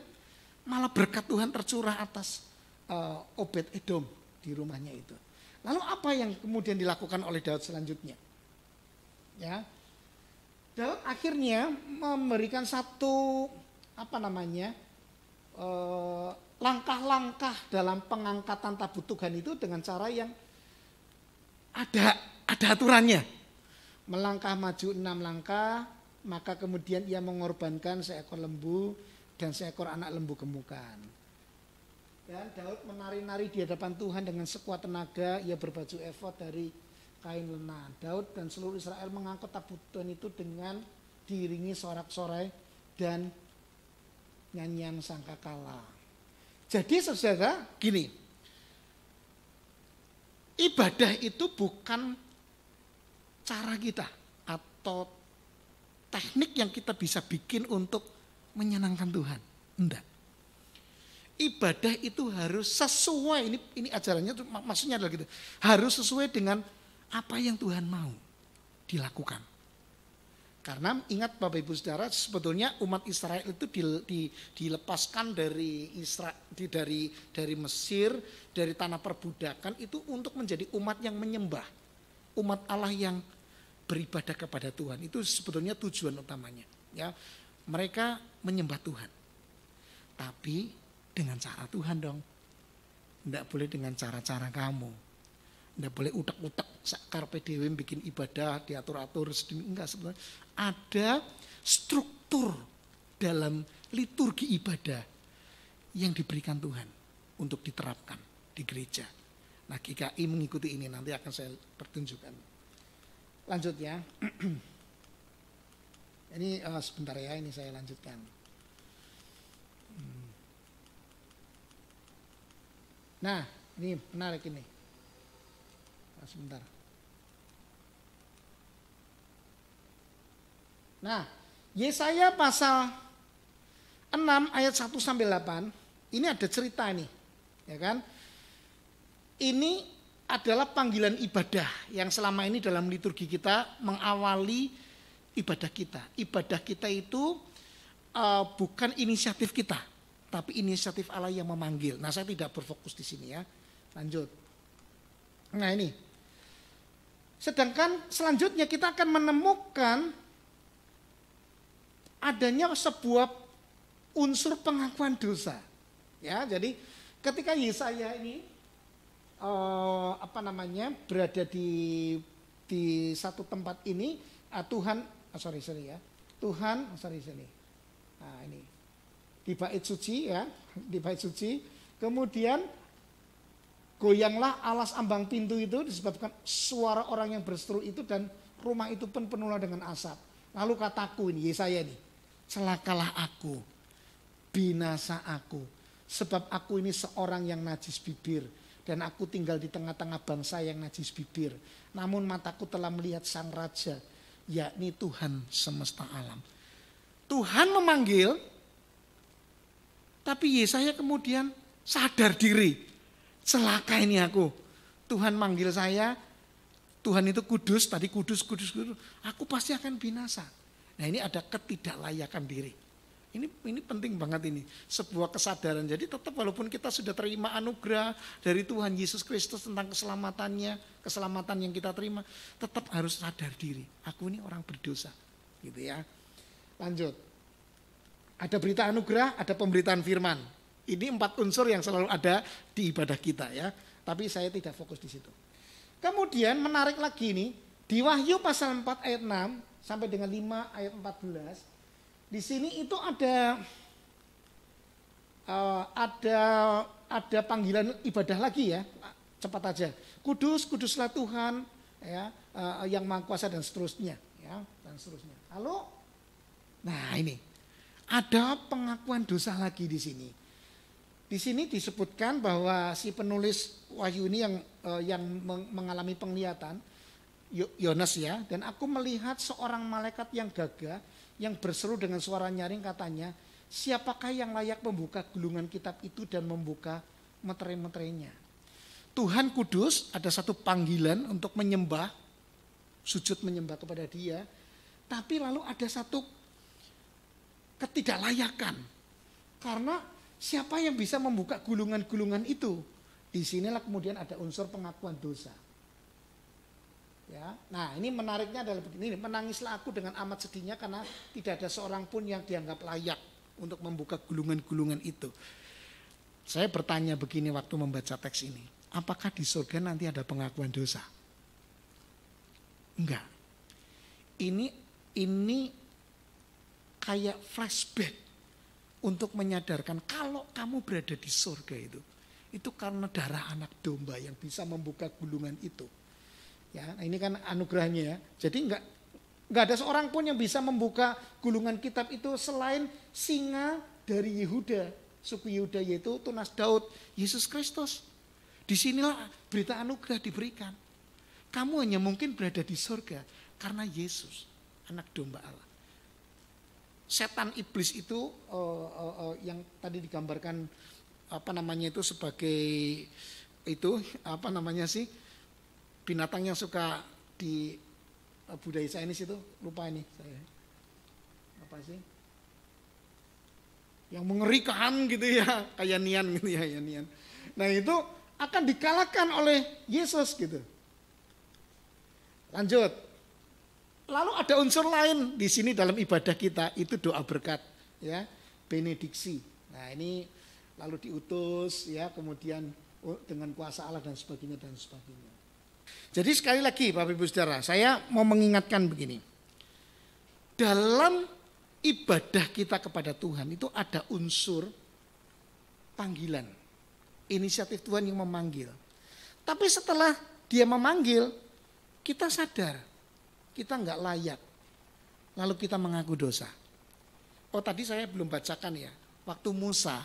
Malah berkat Tuhan tercurah atas uh, eh, Obed Edom di rumahnya itu. Lalu apa yang kemudian dilakukan oleh Daud selanjutnya? Ya. Daud akhirnya memberikan satu apa namanya? langkah eh, langkah-langkah dalam pengangkatan tabut Tuhan itu dengan cara yang ada ada aturannya. Melangkah maju enam langkah, maka kemudian ia mengorbankan seekor lembu, dan seekor anak lembu gemukan. Dan ya, Daud menari-nari di hadapan Tuhan dengan sekuat tenaga, ia berbaju efod dari kain lenan. Daud dan seluruh Israel mengangkut tabut Tuhan itu dengan diiringi sorak-sorai dan nyanyian sangka kala Jadi saudara, gini. Ibadah itu bukan cara kita atau teknik yang kita bisa bikin untuk menyenangkan Tuhan. Enggak. Ibadah itu harus sesuai ini ini ajarannya tuh, maksudnya adalah gitu. Harus sesuai dengan apa yang Tuhan mau dilakukan. Karena ingat Bapak Ibu Saudara, sebetulnya umat Israel itu di, di, dilepaskan dari Isra, di, dari dari Mesir, dari tanah perbudakan itu untuk menjadi umat yang menyembah, umat Allah yang beribadah kepada Tuhan. Itu sebetulnya tujuan utamanya, ya. Mereka menyembah Tuhan. Tapi dengan cara Tuhan dong. Tidak boleh dengan cara-cara kamu. Tidak boleh utak-utak sakar PDW bikin ibadah, diatur-atur, enggak sebenarnya. Ada struktur dalam liturgi ibadah yang diberikan Tuhan untuk diterapkan di gereja. Nah GKI mengikuti ini nanti akan saya pertunjukkan. Lanjut ya. Ini uh, sebentar ya, ini saya lanjutkan. Hmm. Nah, ini menarik ini. Nah, sebentar. Nah, Yesaya pasal 6 ayat 1 sampai 8, ini ada cerita ini, ya kan? Ini adalah panggilan ibadah yang selama ini dalam liturgi kita mengawali ibadah kita. Ibadah kita itu uh, bukan inisiatif kita, tapi inisiatif Allah yang memanggil. Nah, saya tidak berfokus di sini ya. Lanjut. Nah, ini. Sedangkan selanjutnya kita akan menemukan adanya sebuah unsur pengakuan dosa. Ya, jadi ketika Yesaya ini uh, apa namanya berada di di satu tempat ini, ah, Tuhan oh, sorry sorry ya Tuhan oh, sorry sorry nah ini di bait suci ya di bait suci kemudian goyanglah alas ambang pintu itu disebabkan suara orang yang berseteru itu dan rumah itu pun penuh dengan asap lalu kataku ini Yesaya ini celakalah aku binasa aku sebab aku ini seorang yang najis bibir dan aku tinggal di tengah-tengah bangsa yang najis bibir. Namun mataku telah melihat sang raja yakni Tuhan semesta alam. Tuhan memanggil, tapi Yesaya kemudian sadar diri. Celaka ini aku. Tuhan manggil saya, Tuhan itu kudus, tadi kudus, kudus, kudus. Aku pasti akan binasa. Nah ini ada ketidaklayakan diri. Ini ini penting banget ini, sebuah kesadaran. Jadi tetap walaupun kita sudah terima anugerah dari Tuhan Yesus Kristus tentang keselamatannya, keselamatan yang kita terima, tetap harus sadar diri, aku ini orang berdosa. Gitu ya. Lanjut. Ada berita anugerah, ada pemberitaan firman. Ini empat unsur yang selalu ada di ibadah kita ya. Tapi saya tidak fokus di situ. Kemudian menarik lagi ini, di Wahyu pasal 4 ayat 6 sampai dengan 5 ayat 14 di sini itu ada uh, ada ada panggilan ibadah lagi ya cepat aja kudus kuduslah Tuhan ya uh, yang maha kuasa dan seterusnya ya dan seterusnya lalu nah ini ada pengakuan dosa lagi di sini di sini disebutkan bahwa si penulis wahyu ini yang uh, yang mengalami penglihatan Yonas ya dan aku melihat seorang malaikat yang gagah yang berseru dengan suara nyaring katanya, siapakah yang layak membuka gulungan kitab itu dan membuka materai-materainya? Tuhan kudus ada satu panggilan untuk menyembah, sujud menyembah kepada dia, tapi lalu ada satu ketidaklayakan. Karena siapa yang bisa membuka gulungan-gulungan itu? Disinilah kemudian ada unsur pengakuan dosa. Nah, ini menariknya adalah begini, menangislah aku dengan amat sedihnya karena tidak ada seorang pun yang dianggap layak untuk membuka gulungan-gulungan itu. Saya bertanya begini waktu membaca teks ini, apakah di surga nanti ada pengakuan dosa? Enggak. Ini ini kayak flashback untuk menyadarkan kalau kamu berada di surga itu itu karena darah anak domba yang bisa membuka gulungan itu. Ya, nah ini kan anugerahnya ya. Jadi enggak enggak ada seorang pun yang bisa membuka gulungan kitab itu selain singa dari Yehuda, suku Yehuda yaitu tunas Daud, Yesus Kristus. Di Disinilah berita anugerah diberikan. Kamu hanya mungkin berada di surga karena Yesus, anak domba Allah. Setan iblis itu uh, uh, uh, yang tadi digambarkan apa namanya itu sebagai itu apa namanya sih binatang yang suka di eh, budaya Chinese itu lupa ini saya apa sih yang mengerikan gitu ya kayak nian gitu ya, ya nian nah itu akan dikalahkan oleh Yesus gitu lanjut lalu ada unsur lain di sini dalam ibadah kita itu doa berkat ya benediksi nah ini lalu diutus ya kemudian oh, dengan kuasa Allah dan sebagainya dan sebagainya jadi sekali lagi Bapak Ibu Saudara, saya mau mengingatkan begini. Dalam ibadah kita kepada Tuhan itu ada unsur panggilan. Inisiatif Tuhan yang memanggil. Tapi setelah dia memanggil, kita sadar kita nggak layak. Lalu kita mengaku dosa. Oh tadi saya belum bacakan ya. Waktu Musa,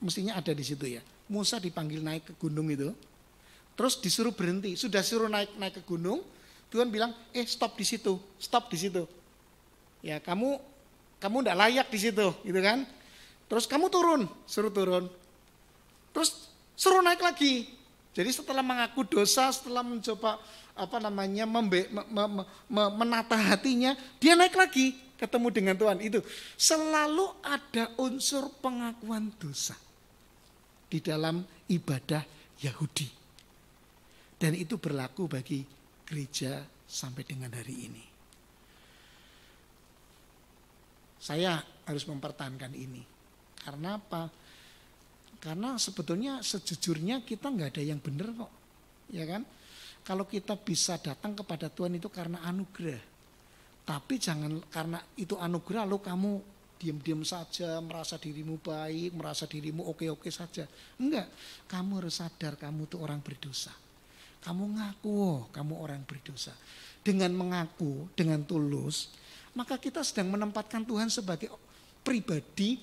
mestinya ada di situ ya. Musa dipanggil naik ke gunung itu Terus disuruh berhenti, sudah suruh naik naik ke gunung, Tuhan bilang, "Eh, stop di situ. Stop di situ." Ya, kamu kamu tidak layak di situ, gitu kan? Terus kamu turun, suruh turun. Terus suruh naik lagi. Jadi setelah mengaku dosa, setelah mencoba apa namanya membe, me, me, me, menata hatinya, dia naik lagi ketemu dengan Tuhan. Itu selalu ada unsur pengakuan dosa di dalam ibadah Yahudi. Dan itu berlaku bagi gereja sampai dengan hari ini. Saya harus mempertahankan ini. Karena apa? Karena sebetulnya sejujurnya kita nggak ada yang benar kok. Ya kan? Kalau kita bisa datang kepada Tuhan itu karena anugerah. Tapi jangan karena itu anugerah lo kamu diam-diam saja, merasa dirimu baik, merasa dirimu oke-oke saja. Enggak, kamu harus sadar kamu itu orang berdosa. Kamu ngaku, kamu orang berdosa. Dengan mengaku, dengan tulus, maka kita sedang menempatkan Tuhan sebagai pribadi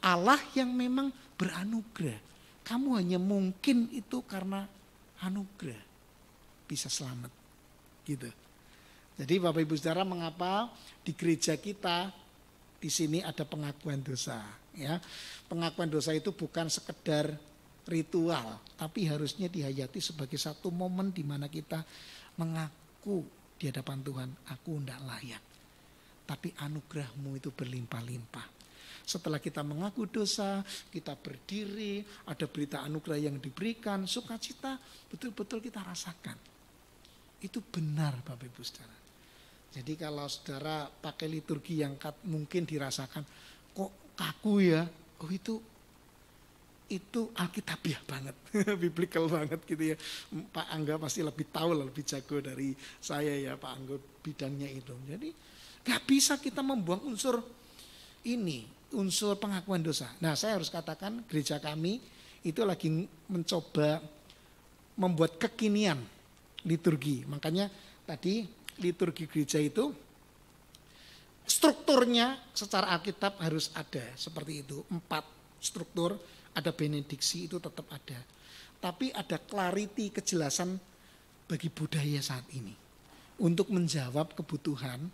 Allah yang memang beranugerah. Kamu hanya mungkin itu karena anugerah bisa selamat. Gitu. Jadi Bapak Ibu Saudara mengapa di gereja kita di sini ada pengakuan dosa, ya. Pengakuan dosa itu bukan sekedar ritual, tapi harusnya dihayati sebagai satu momen di mana kita mengaku di hadapan Tuhan, aku tidak layak. Tapi anugerahmu itu berlimpah-limpah. Setelah kita mengaku dosa, kita berdiri, ada berita anugerah yang diberikan, sukacita betul-betul kita rasakan. Itu benar Bapak Ibu Saudara. Jadi kalau saudara pakai liturgi yang mungkin dirasakan, kok kaku ya? Oh itu itu alkitabiah banget, biblical banget gitu ya. Pak Angga pasti lebih tahu lah, lebih jago dari saya ya Pak Angga bidangnya itu. Jadi nggak bisa kita membuang unsur ini, unsur pengakuan dosa. Nah saya harus katakan gereja kami itu lagi mencoba membuat kekinian liturgi. Makanya tadi liturgi gereja itu strukturnya secara Alkitab harus ada seperti itu. Empat struktur ada benediksi itu tetap ada. Tapi ada clarity, kejelasan bagi budaya saat ini. Untuk menjawab kebutuhan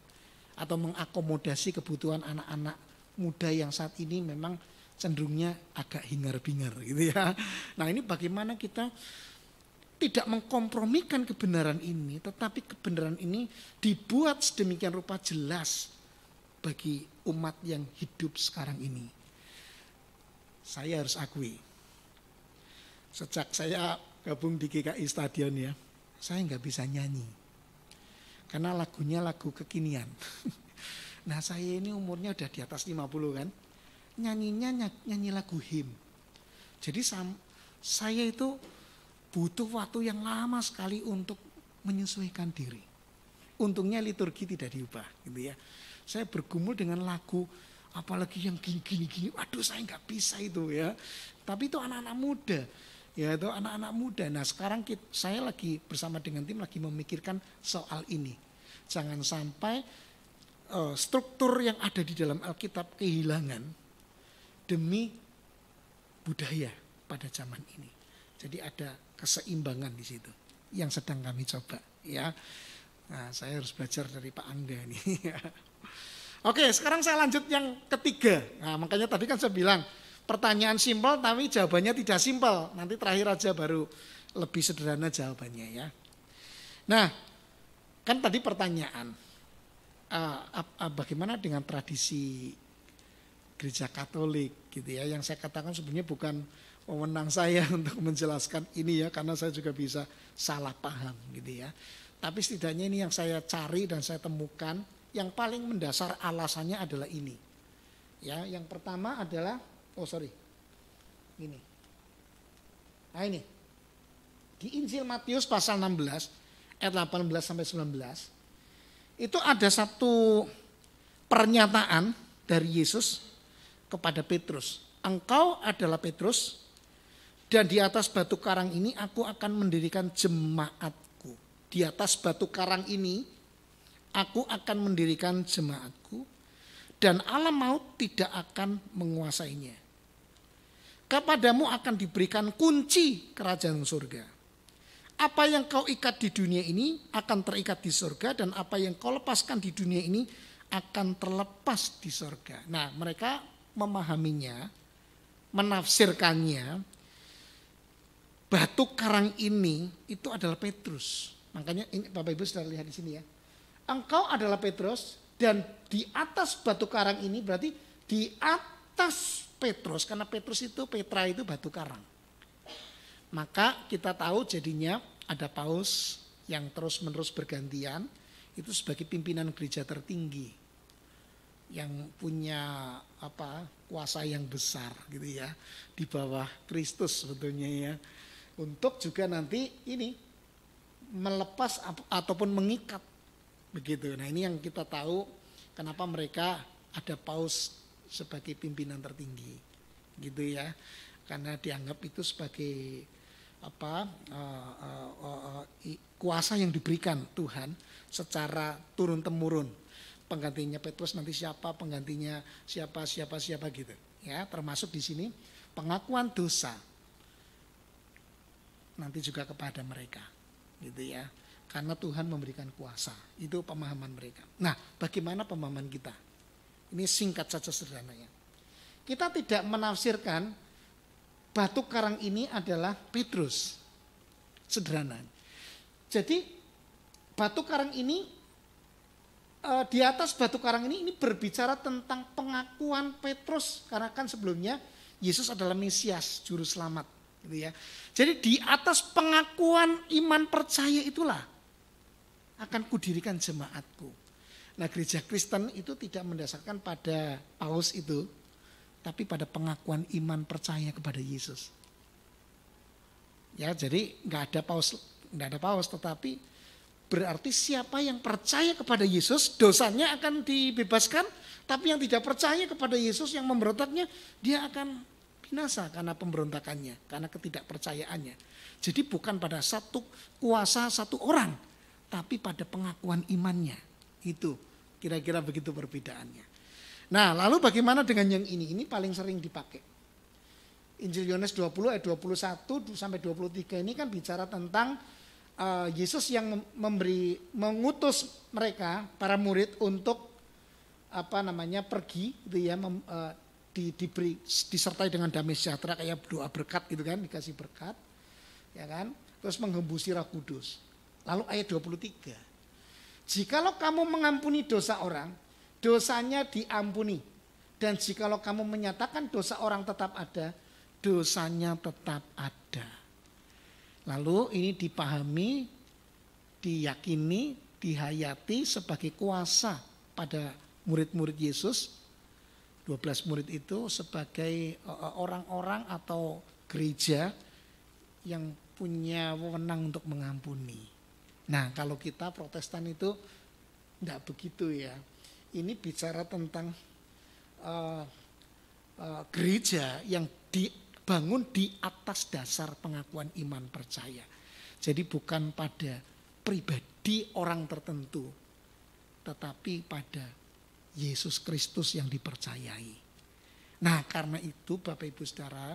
atau mengakomodasi kebutuhan anak-anak muda yang saat ini memang cenderungnya agak hingar-bingar gitu ya. Nah ini bagaimana kita tidak mengkompromikan kebenaran ini, tetapi kebenaran ini dibuat sedemikian rupa jelas bagi umat yang hidup sekarang ini saya harus akui. Sejak saya gabung di GKI Stadion ya, saya nggak bisa nyanyi. Karena lagunya lagu kekinian. Nah saya ini umurnya udah di atas 50 kan. Nyanyinya nyanyi lagu him. Jadi saya itu butuh waktu yang lama sekali untuk menyesuaikan diri. Untungnya liturgi tidak diubah gitu ya. Saya bergumul dengan lagu apalagi yang gini gini waduh saya nggak bisa itu ya. Tapi itu anak-anak muda, ya itu anak-anak muda. Nah sekarang kita, saya lagi bersama dengan tim lagi memikirkan soal ini. Jangan sampai uh, struktur yang ada di dalam Alkitab kehilangan demi budaya pada zaman ini. Jadi ada keseimbangan di situ yang sedang kami coba ya. Nah, saya harus belajar dari Pak Angga nih. Ya. Oke, sekarang saya lanjut yang ketiga. Nah, makanya tadi kan saya bilang pertanyaan simpel tapi jawabannya tidak simpel. Nanti terakhir aja baru lebih sederhana jawabannya ya. Nah, kan tadi pertanyaan eh, eh, bagaimana dengan tradisi gereja Katolik gitu ya yang saya katakan sebenarnya bukan wewenang saya untuk menjelaskan ini ya karena saya juga bisa salah paham gitu ya. Tapi setidaknya ini yang saya cari dan saya temukan yang paling mendasar alasannya adalah ini. Ya, yang pertama adalah oh sorry. Ini. Nah ini. Di Injil Matius pasal 16 ayat 18 sampai 19 itu ada satu pernyataan dari Yesus kepada Petrus. Engkau adalah Petrus dan di atas batu karang ini aku akan mendirikan jemaatku. Di atas batu karang ini Aku akan mendirikan jemaatku dan alam maut tidak akan menguasainya. Kepadamu akan diberikan kunci kerajaan surga. Apa yang kau ikat di dunia ini akan terikat di surga dan apa yang kau lepaskan di dunia ini akan terlepas di surga. Nah, mereka memahaminya, menafsirkannya. Batu karang ini itu adalah Petrus. Makanya ini Bapak Ibu sudah lihat di sini ya engkau adalah Petrus dan di atas batu karang ini berarti di atas Petrus karena Petrus itu Petra itu batu karang. Maka kita tahu jadinya ada paus yang terus-menerus bergantian itu sebagai pimpinan gereja tertinggi yang punya apa kuasa yang besar gitu ya di bawah Kristus sebetulnya ya untuk juga nanti ini melepas ataupun mengikat Begitu. Nah, ini yang kita tahu kenapa mereka ada paus sebagai pimpinan tertinggi. Gitu ya. Karena dianggap itu sebagai apa uh, uh, uh, kuasa yang diberikan Tuhan secara turun temurun penggantinya Petrus nanti siapa penggantinya siapa siapa siapa gitu ya termasuk di sini pengakuan dosa nanti juga kepada mereka gitu ya karena Tuhan memberikan kuasa. Itu pemahaman mereka. Nah, bagaimana pemahaman kita? Ini singkat saja sederhananya. Kita tidak menafsirkan batu karang ini adalah Petrus. Sederhana. Jadi batu karang ini eh, di atas batu karang ini ini berbicara tentang pengakuan Petrus karena kan sebelumnya Yesus adalah Mesias, juru selamat, gitu ya. Jadi di atas pengakuan iman percaya itulah akan kudirikan jemaatku. Nah gereja Kristen itu tidak mendasarkan pada paus itu, tapi pada pengakuan iman percaya kepada Yesus. Ya jadi nggak ada paus, nggak ada paus, tetapi berarti siapa yang percaya kepada Yesus dosanya akan dibebaskan, tapi yang tidak percaya kepada Yesus yang memberontaknya dia akan binasa karena pemberontakannya, karena ketidakpercayaannya. Jadi bukan pada satu kuasa satu orang, tapi pada pengakuan imannya. Itu kira-kira begitu perbedaannya. Nah, lalu bagaimana dengan yang ini? Ini paling sering dipakai. Injil Yohanes 20 ayat 21 sampai 23 ini kan bicara tentang uh, Yesus yang memberi mengutus mereka para murid untuk apa namanya pergi gitu ya mem, uh, di, diberi disertai dengan damai sejahtera kayak doa berkat gitu kan dikasih berkat ya kan terus menghembusi Roh Kudus Lalu ayat 23. Jikalau kamu mengampuni dosa orang, dosanya diampuni. Dan jikalau kamu menyatakan dosa orang tetap ada, dosanya tetap ada. Lalu ini dipahami, diyakini, dihayati sebagai kuasa pada murid-murid Yesus. 12 murid itu sebagai e, e, orang-orang atau gereja yang punya wewenang untuk mengampuni. Nah kalau kita protestan itu tidak begitu ya. Ini bicara tentang uh, uh, gereja yang dibangun di atas dasar pengakuan iman percaya. Jadi bukan pada pribadi orang tertentu, tetapi pada Yesus Kristus yang dipercayai. Nah karena itu Bapak Ibu Saudara,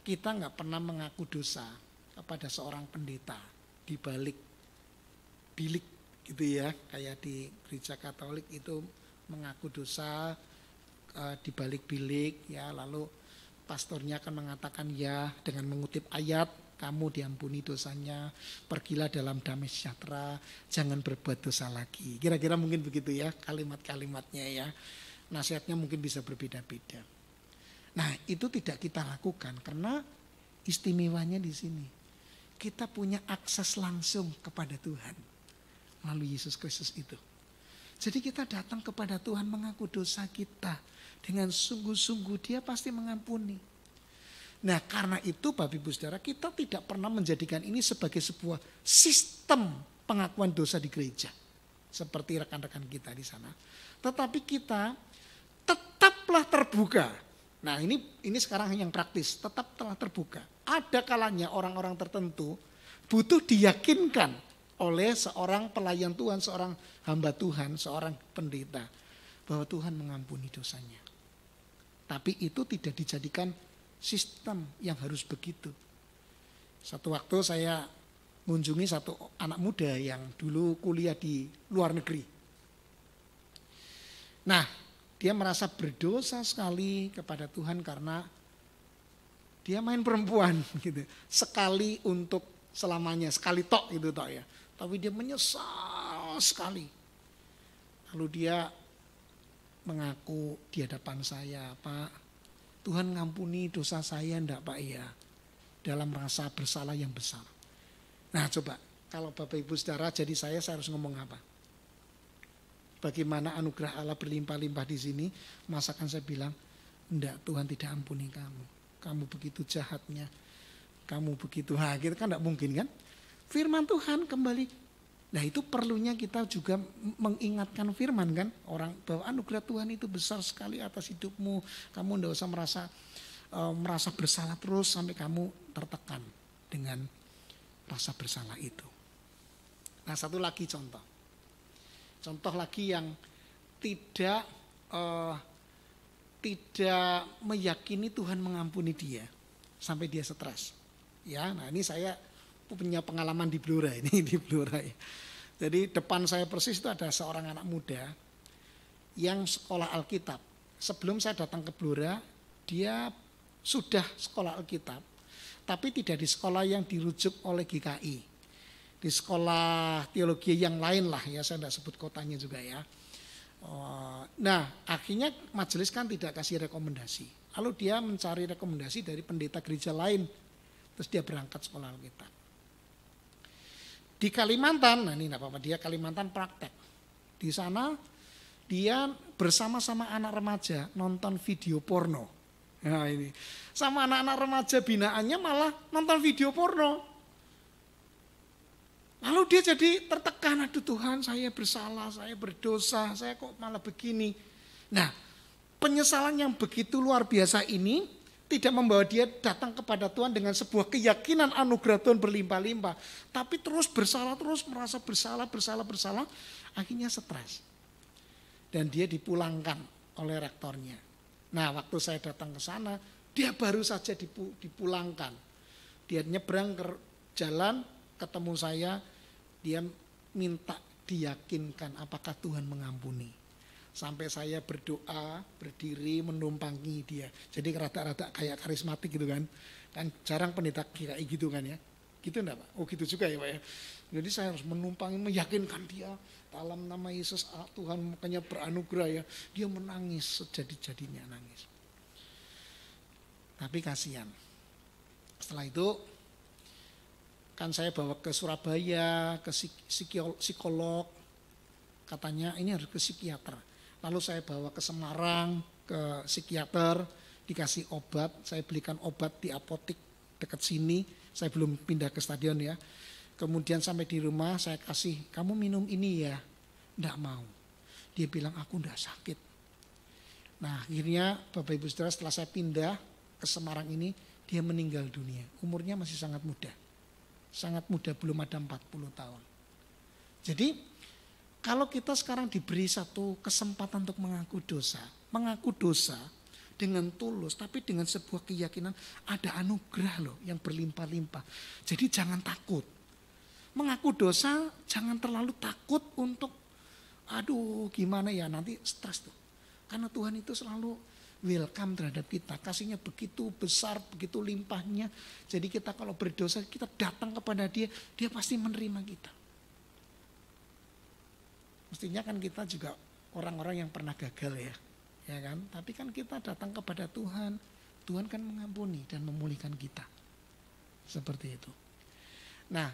kita nggak pernah mengaku dosa kepada seorang pendeta di balik bilik gitu ya kayak di gereja Katolik itu mengaku dosa e, eh, di balik bilik ya lalu pastornya akan mengatakan ya dengan mengutip ayat kamu diampuni dosanya pergilah dalam damai sejahtera jangan berbuat dosa lagi kira-kira mungkin begitu ya kalimat-kalimatnya ya nasihatnya mungkin bisa berbeda-beda nah itu tidak kita lakukan karena istimewanya di sini kita punya akses langsung kepada Tuhan melalui Yesus Kristus itu. Jadi kita datang kepada Tuhan mengaku dosa kita dengan sungguh-sungguh dia pasti mengampuni. Nah karena itu Bapak Ibu Saudara kita tidak pernah menjadikan ini sebagai sebuah sistem pengakuan dosa di gereja. Seperti rekan-rekan kita di sana. Tetapi kita tetaplah terbuka. Nah ini ini sekarang yang praktis, tetap telah terbuka. Ada kalanya orang-orang tertentu butuh diyakinkan oleh seorang pelayan Tuhan, seorang hamba Tuhan, seorang pendeta. Bahwa Tuhan mengampuni dosanya. Tapi itu tidak dijadikan sistem yang harus begitu. Satu waktu saya mengunjungi satu anak muda yang dulu kuliah di luar negeri. Nah, dia merasa berdosa sekali kepada Tuhan karena dia main perempuan gitu. Sekali untuk selamanya, sekali tok gitu tok ya. Tapi dia menyesal sekali. Lalu dia mengaku di hadapan saya, Pak, Tuhan ngampuni dosa saya enggak Pak ya. Dalam rasa bersalah yang besar. Nah coba, kalau Bapak Ibu Saudara jadi saya, saya harus ngomong apa? Bagaimana anugerah Allah berlimpah-limpah di sini, masakan saya bilang, enggak Tuhan tidak ampuni kamu. Kamu begitu jahatnya, kamu begitu. Nah, gitu kan enggak mungkin kan? firman Tuhan kembali. Nah itu perlunya kita juga mengingatkan firman kan orang bahwa anugerah Tuhan itu besar sekali atas hidupmu. Kamu tidak usah merasa e, merasa bersalah terus sampai kamu tertekan dengan rasa bersalah itu. Nah satu lagi contoh, contoh lagi yang tidak e, tidak meyakini Tuhan mengampuni dia sampai dia stres. Ya, nah ini saya punya pengalaman di Blora ini di Blora. ya. Jadi depan saya persis itu ada seorang anak muda yang sekolah Alkitab. Sebelum saya datang ke Blora, dia sudah sekolah Alkitab, tapi tidak di sekolah yang dirujuk oleh GKI. Di sekolah teologi yang lain lah ya, saya tidak sebut kotanya juga ya. Oh, nah, akhirnya majelis kan tidak kasih rekomendasi. Lalu dia mencari rekomendasi dari pendeta gereja lain. Terus dia berangkat sekolah Alkitab. Di Kalimantan, nah ini apa-apa, dia Kalimantan praktek. Di sana dia bersama-sama anak remaja nonton video porno. Nah ini, sama anak-anak remaja binaannya malah nonton video porno. Lalu dia jadi tertekan, aduh Tuhan saya bersalah, saya berdosa, saya kok malah begini. Nah penyesalan yang begitu luar biasa ini tidak membawa dia datang kepada Tuhan dengan sebuah keyakinan anugerah Tuhan berlimpah-limpah. Tapi terus bersalah, terus merasa bersalah, bersalah, bersalah. Akhirnya stres. Dan dia dipulangkan oleh rektornya. Nah waktu saya datang ke sana, dia baru saja dipulangkan. Dia nyebrang ke jalan, ketemu saya, dia minta diyakinkan apakah Tuhan mengampuni sampai saya berdoa berdiri menumpangi dia jadi rata-rata kayak karismatik gitu kan kan jarang pendeta kayak gitu kan ya gitu enggak pak oh gitu juga ya pak ya jadi saya harus menumpangi meyakinkan dia dalam nama Yesus ah, Tuhan makanya beranugerah ya dia menangis sejadi-jadinya nangis tapi kasihan setelah itu kan saya bawa ke Surabaya ke psikolog katanya ini harus ke psikiater Lalu saya bawa ke Semarang, ke psikiater, dikasih obat, saya belikan obat di apotik dekat sini, saya belum pindah ke stadion ya. Kemudian sampai di rumah saya kasih, kamu minum ini ya, enggak mau. Dia bilang aku enggak sakit. Nah akhirnya Bapak Ibu Saudara setelah saya pindah ke Semarang ini, dia meninggal dunia. Umurnya masih sangat muda. Sangat muda, belum ada 40 tahun. Jadi kalau kita sekarang diberi satu kesempatan untuk mengaku dosa, mengaku dosa dengan tulus, tapi dengan sebuah keyakinan ada anugerah loh yang berlimpah-limpah. Jadi jangan takut. Mengaku dosa jangan terlalu takut untuk aduh gimana ya nanti stres tuh. Karena Tuhan itu selalu welcome terhadap kita. Kasihnya begitu besar, begitu limpahnya. Jadi kita kalau berdosa kita datang kepada dia, dia pasti menerima kita mestinya kan kita juga orang-orang yang pernah gagal ya, ya kan? Tapi kan kita datang kepada Tuhan, Tuhan kan mengampuni dan memulihkan kita. Seperti itu. Nah,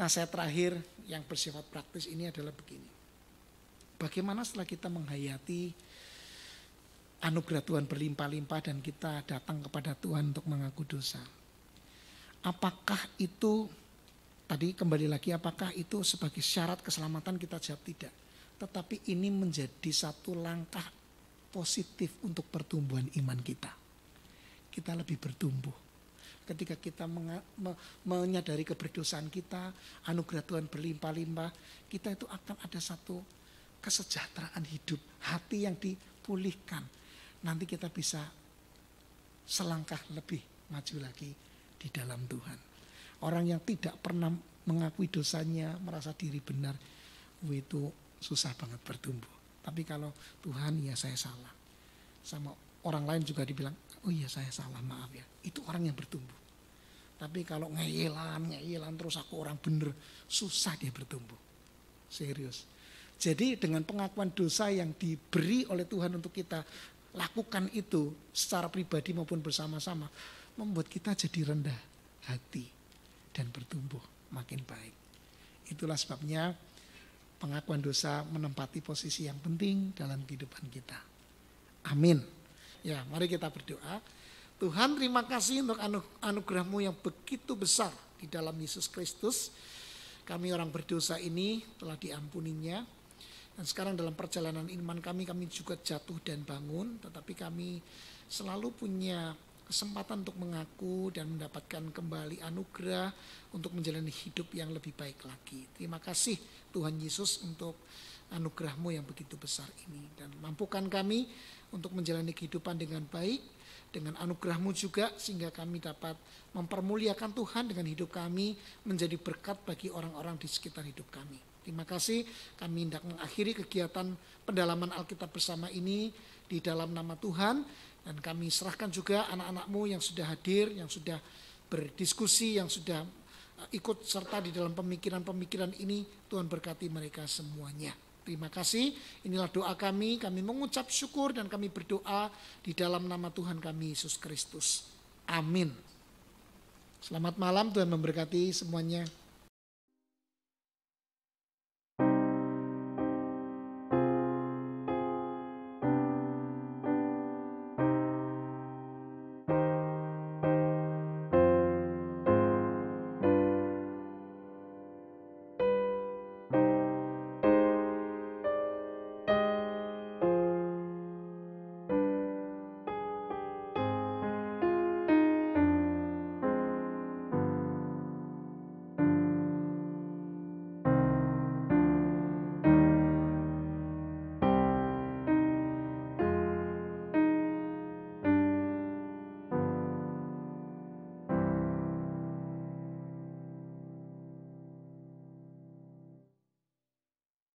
nah saya terakhir yang bersifat praktis ini adalah begini. Bagaimana setelah kita menghayati anugerah Tuhan berlimpah-limpah dan kita datang kepada Tuhan untuk mengaku dosa. Apakah itu Tadi kembali lagi apakah itu sebagai syarat keselamatan kita jawab tidak. Tetapi ini menjadi satu langkah positif untuk pertumbuhan iman kita. Kita lebih bertumbuh. Ketika kita menyadari keberdosaan kita, anugerah Tuhan berlimpah-limpah, kita itu akan ada satu kesejahteraan hidup, hati yang dipulihkan. Nanti kita bisa selangkah lebih maju lagi di dalam Tuhan. Orang yang tidak pernah mengakui dosanya, merasa diri benar, itu susah banget bertumbuh. Tapi kalau Tuhan ya saya salah. Sama orang lain juga dibilang, oh iya saya salah maaf ya. Itu orang yang bertumbuh. Tapi kalau ngeyelan, ngeyelan terus aku orang benar, susah dia bertumbuh. Serius. Jadi dengan pengakuan dosa yang diberi oleh Tuhan untuk kita lakukan itu secara pribadi maupun bersama-sama membuat kita jadi rendah hati dan bertumbuh makin baik. Itulah sebabnya pengakuan dosa menempati posisi yang penting dalam kehidupan kita. Amin. Ya, mari kita berdoa. Tuhan terima kasih untuk anugerahmu yang begitu besar di dalam Yesus Kristus. Kami orang berdosa ini telah diampuninya. Dan sekarang dalam perjalanan iman kami, kami juga jatuh dan bangun. Tetapi kami selalu punya kesempatan untuk mengaku dan mendapatkan kembali anugerah untuk menjalani hidup yang lebih baik lagi. Terima kasih Tuhan Yesus untuk anugerahmu yang begitu besar ini. Dan mampukan kami untuk menjalani kehidupan dengan baik, dengan anugerahmu juga sehingga kami dapat mempermuliakan Tuhan dengan hidup kami menjadi berkat bagi orang-orang di sekitar hidup kami. Terima kasih kami hendak mengakhiri kegiatan pendalaman Alkitab bersama ini di dalam nama Tuhan dan kami serahkan juga anak-anakmu yang sudah hadir, yang sudah berdiskusi, yang sudah eh, ikut serta di dalam pemikiran-pemikiran ini. Tuhan berkati mereka semuanya. Terima kasih. Inilah doa kami. Kami mengucap syukur dan kami berdoa di dalam nama Tuhan kami Yesus Kristus. Amin. Selamat malam, Tuhan memberkati semuanya.